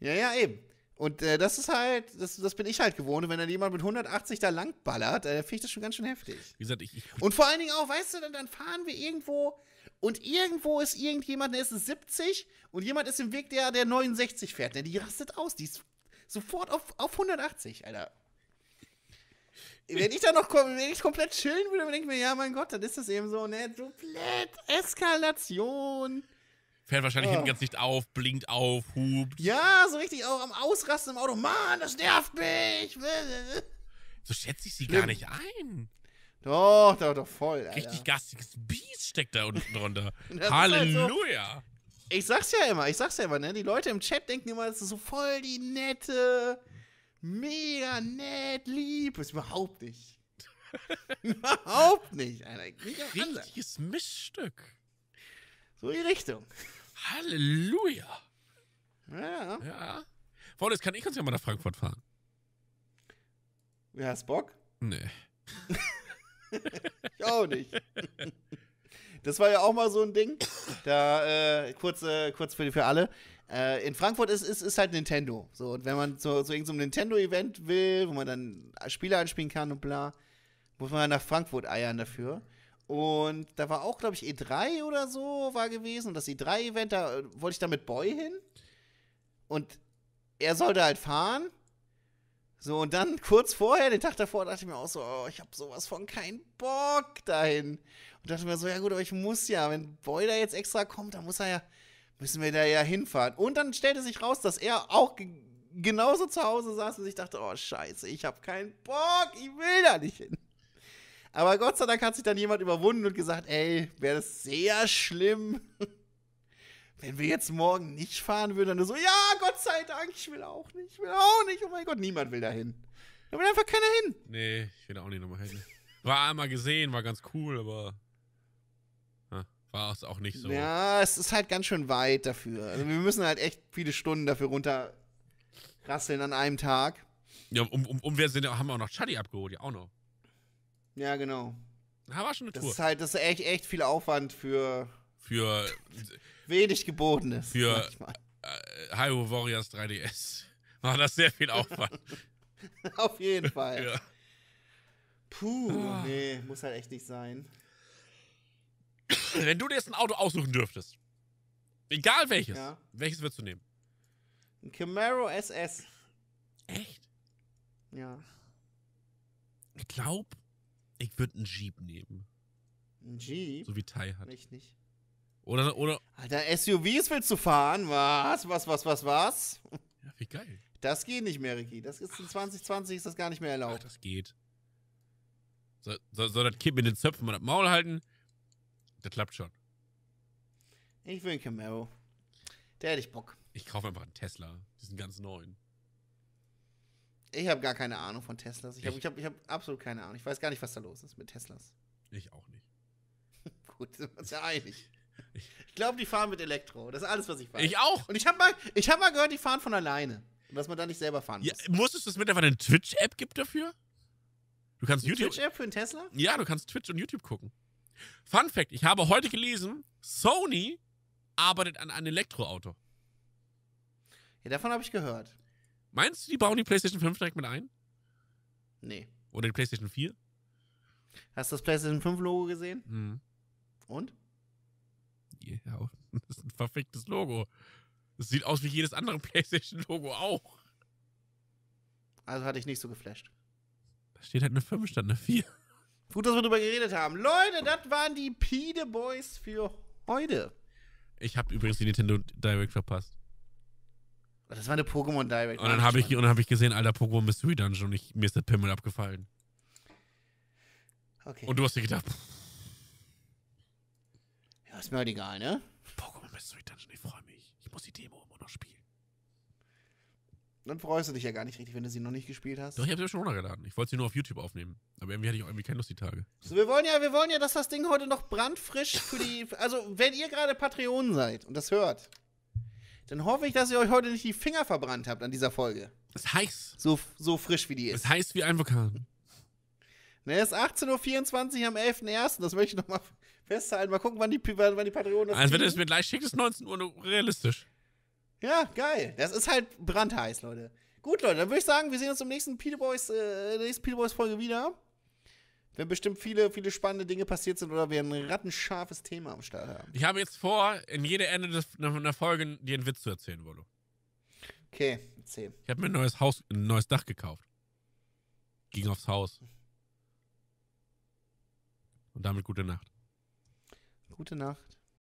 Ja, ja, eben. Und äh, das ist halt, das, das bin ich halt gewohnt. Und wenn dann jemand mit 180 da langballert, äh, finde ich das schon ganz schön heftig. Wie gesagt, ich, ich und vor allen Dingen auch, weißt du, dann, dann fahren wir irgendwo, und irgendwo ist irgendjemand, der ist 70 und jemand ist im Weg, der, der 69 fährt. Denn ne? die rastet aus. Die ist sofort auf, auf 180, Alter. Wenn ich da noch wenn ich komplett chillen würde, dann denke ich mir, ja, mein Gott, dann ist das eben so, eine Komplett Eskalation.
Fährt wahrscheinlich oh. hinten ganz nicht auf, blinkt auf, hupt.
Ja, so richtig auch am Ausrasten im Auto. Mann, das nervt mich.
So schätze ich sie Schlimm. gar nicht
ein. Doch, doch, doch, voll. Alter. Richtig gastiges
Biest steckt da unten drunter. Halleluja!
Halt so, ich sag's ja immer, ich sag's ja immer, ne? Die Leute im Chat denken immer, das ist so voll die nette, mega nett, lieb. Ist überhaupt nicht. überhaupt nicht, Alter. Nicht Richtiges
Mischstück. So die Richtung. Halleluja! Ja. Ja. Vor allem, jetzt kann ich uns ja mal nach Frankfurt fahren. Ja, hast Bock? Nee. ich auch nicht.
Das war ja auch mal so ein Ding. Da, äh, kurz, äh, kurz für, für alle. Äh, in Frankfurt ist, ist, ist halt Nintendo. So, und wenn man zu, zu irgendeinem Nintendo-Event will, wo man dann Spiele anspielen kann und bla, muss man nach Frankfurt eiern dafür. Und da war auch, glaube ich, E3 oder so war gewesen. Und das E3-Event, da äh, wollte ich da mit Boy hin. Und er sollte halt fahren. So, und dann kurz vorher, den Tag davor, dachte ich mir auch so, oh, ich habe sowas von keinen Bock dahin. Und dachte mir so, ja gut, aber ich muss ja, wenn Boy da jetzt extra kommt, dann muss er ja, müssen wir da ja hinfahren. Und dann stellte sich raus, dass er auch genauso zu Hause saß und ich dachte, oh scheiße, ich habe keinen Bock, ich will da nicht hin. Aber Gott sei Dank hat sich dann jemand überwunden und gesagt, ey, wäre das sehr schlimm. wenn wir jetzt morgen nicht fahren würden, dann so, ja, Gott sei Dank, ich will auch nicht, ich will auch nicht, oh mein Gott, niemand will da hin. Da will einfach keiner
hin. Nee, ich will da auch nicht nochmal hin. War einmal gesehen, war ganz cool, aber war es auch nicht so.
Ja, es ist halt ganz schön weit dafür. Also wir müssen halt echt viele Stunden dafür runterrasseln an einem Tag.
Ja, und, um, um wir sind, haben auch noch Chuddy abgeholt, ja auch noch. Ja, genau.
Da war schon eine das Tour. Das ist halt, das ist echt, echt viel Aufwand für für. Wenig Gebotenes. Für
manchmal. Hyrule äh, Warriors 3DS war das sehr viel Aufwand.
Auf jeden Fall.
Ja. Puh, ah.
nee, muss halt echt nicht sein.
Wenn du dir jetzt ein Auto aussuchen dürftest, egal welches, ja. welches würdest du nehmen? Ein Camaro SS. Echt? Ja. Ich glaube, ich würde einen Jeep nehmen.
Ein Jeep? So wie Tai hat. Ich nicht. Oder, oder. Alter, SUVs willst du fahren? Was? Was, was, was, was? Ja, wie geil. Das geht nicht mehr, Ricky. Das ist in 2020 ist das gar nicht mehr erlaubt. Ach,
das geht. Soll, soll, soll das Kind mit den Zöpfen mal das Maul halten? Das klappt schon.
Ich will einen Camaro. Der hätte ich Bock.
Ich kaufe einfach einen Tesla. Diesen ganz neuen.
Ich habe gar keine Ahnung von Teslas. Ich habe ich hab, ich hab absolut keine Ahnung. Ich weiß gar nicht, was da los ist mit Teslas. Ich auch nicht. Gut, sind wir uns ja einig. Ich glaube, die fahren mit Elektro. Das ist alles, was ich weiß. Ich auch. Und ich habe mal, hab mal gehört, die fahren von alleine. Und dass man da nicht selber fahren muss. Ja, musstest du es mittlerweile eine Twitch-App gibt dafür?
Du kannst eine YouTube. Twitch-App für einen Tesla? Ja, du kannst Twitch und YouTube gucken. Fun Fact: Ich habe heute gelesen, Sony arbeitet an einem Elektroauto. Ja, davon habe ich gehört. Meinst du, die bauen die PlayStation 5 direkt mit ein? Nee. Oder die PlayStation 4?
Hast du das PlayStation 5 Logo gesehen?
Mhm. Und? ja, das ist ein verficktes Logo. Das sieht aus wie jedes andere PlayStation-Logo auch. Also hatte ich nicht so geflasht. Da steht halt eine 5 statt eine 4.
Gut, dass wir drüber geredet haben. Leute, das waren die Pide Boys für heute.
Ich habe übrigens die Nintendo Direct verpasst.
Das war eine Pokémon Direct. Und dann habe ich, hab ich
gesehen, alter Pokémon Mystery Dungeon und ich, mir ist der Pimmel abgefallen. Okay. Und du hast dir gedacht, pff, ja, ist mir halt egal, ne? Pokémon Mystery Dungeon, ich freue mich. Ich muss die Demo immer noch spielen.
Dann freust du dich ja gar nicht richtig, wenn du sie noch nicht gespielt hast. Doch, ich
habe sie ja schon runtergeladen. Ich wollte sie nur auf YouTube aufnehmen. Aber irgendwie hatte ich auch irgendwie keine Lust die Tage.
So, wir wollen ja, wir wollen ja, dass das Ding heute noch brandfrisch für die. Also, wenn ihr gerade Patreonen seid und das hört, dann hoffe ich, dass ihr euch heute nicht die Finger verbrannt habt an dieser Folge. Ist heiß. So, so frisch wie die ist. Ist heiß wie ein Vulkan. Ne, es ist 18.24 Uhr am 11.01. Das möchte ich nochmal festhalten. Mal gucken, wann die, wann die Patreon das. Also, wenn du es
mir gleich schickst, ist 19 Uhr realistisch.
Ja, geil. Das ist halt brandheiß, Leute. Gut, Leute, dann würde ich sagen, wir sehen uns im nächsten Peter Boys, äh, nächsten Peter Boys Folge wieder. Wenn bestimmt viele, viele spannende Dinge passiert sind oder wir ein rattenscharfes
Thema am Start haben. Ich habe jetzt vor, in jede Ende des, einer Folge dir einen Witz zu erzählen, Volo. Okay, erzähl. Ich habe mir ein neues Haus, ein neues Dach gekauft. Ging aufs Haus. Und damit gute Nacht. Gute Nacht.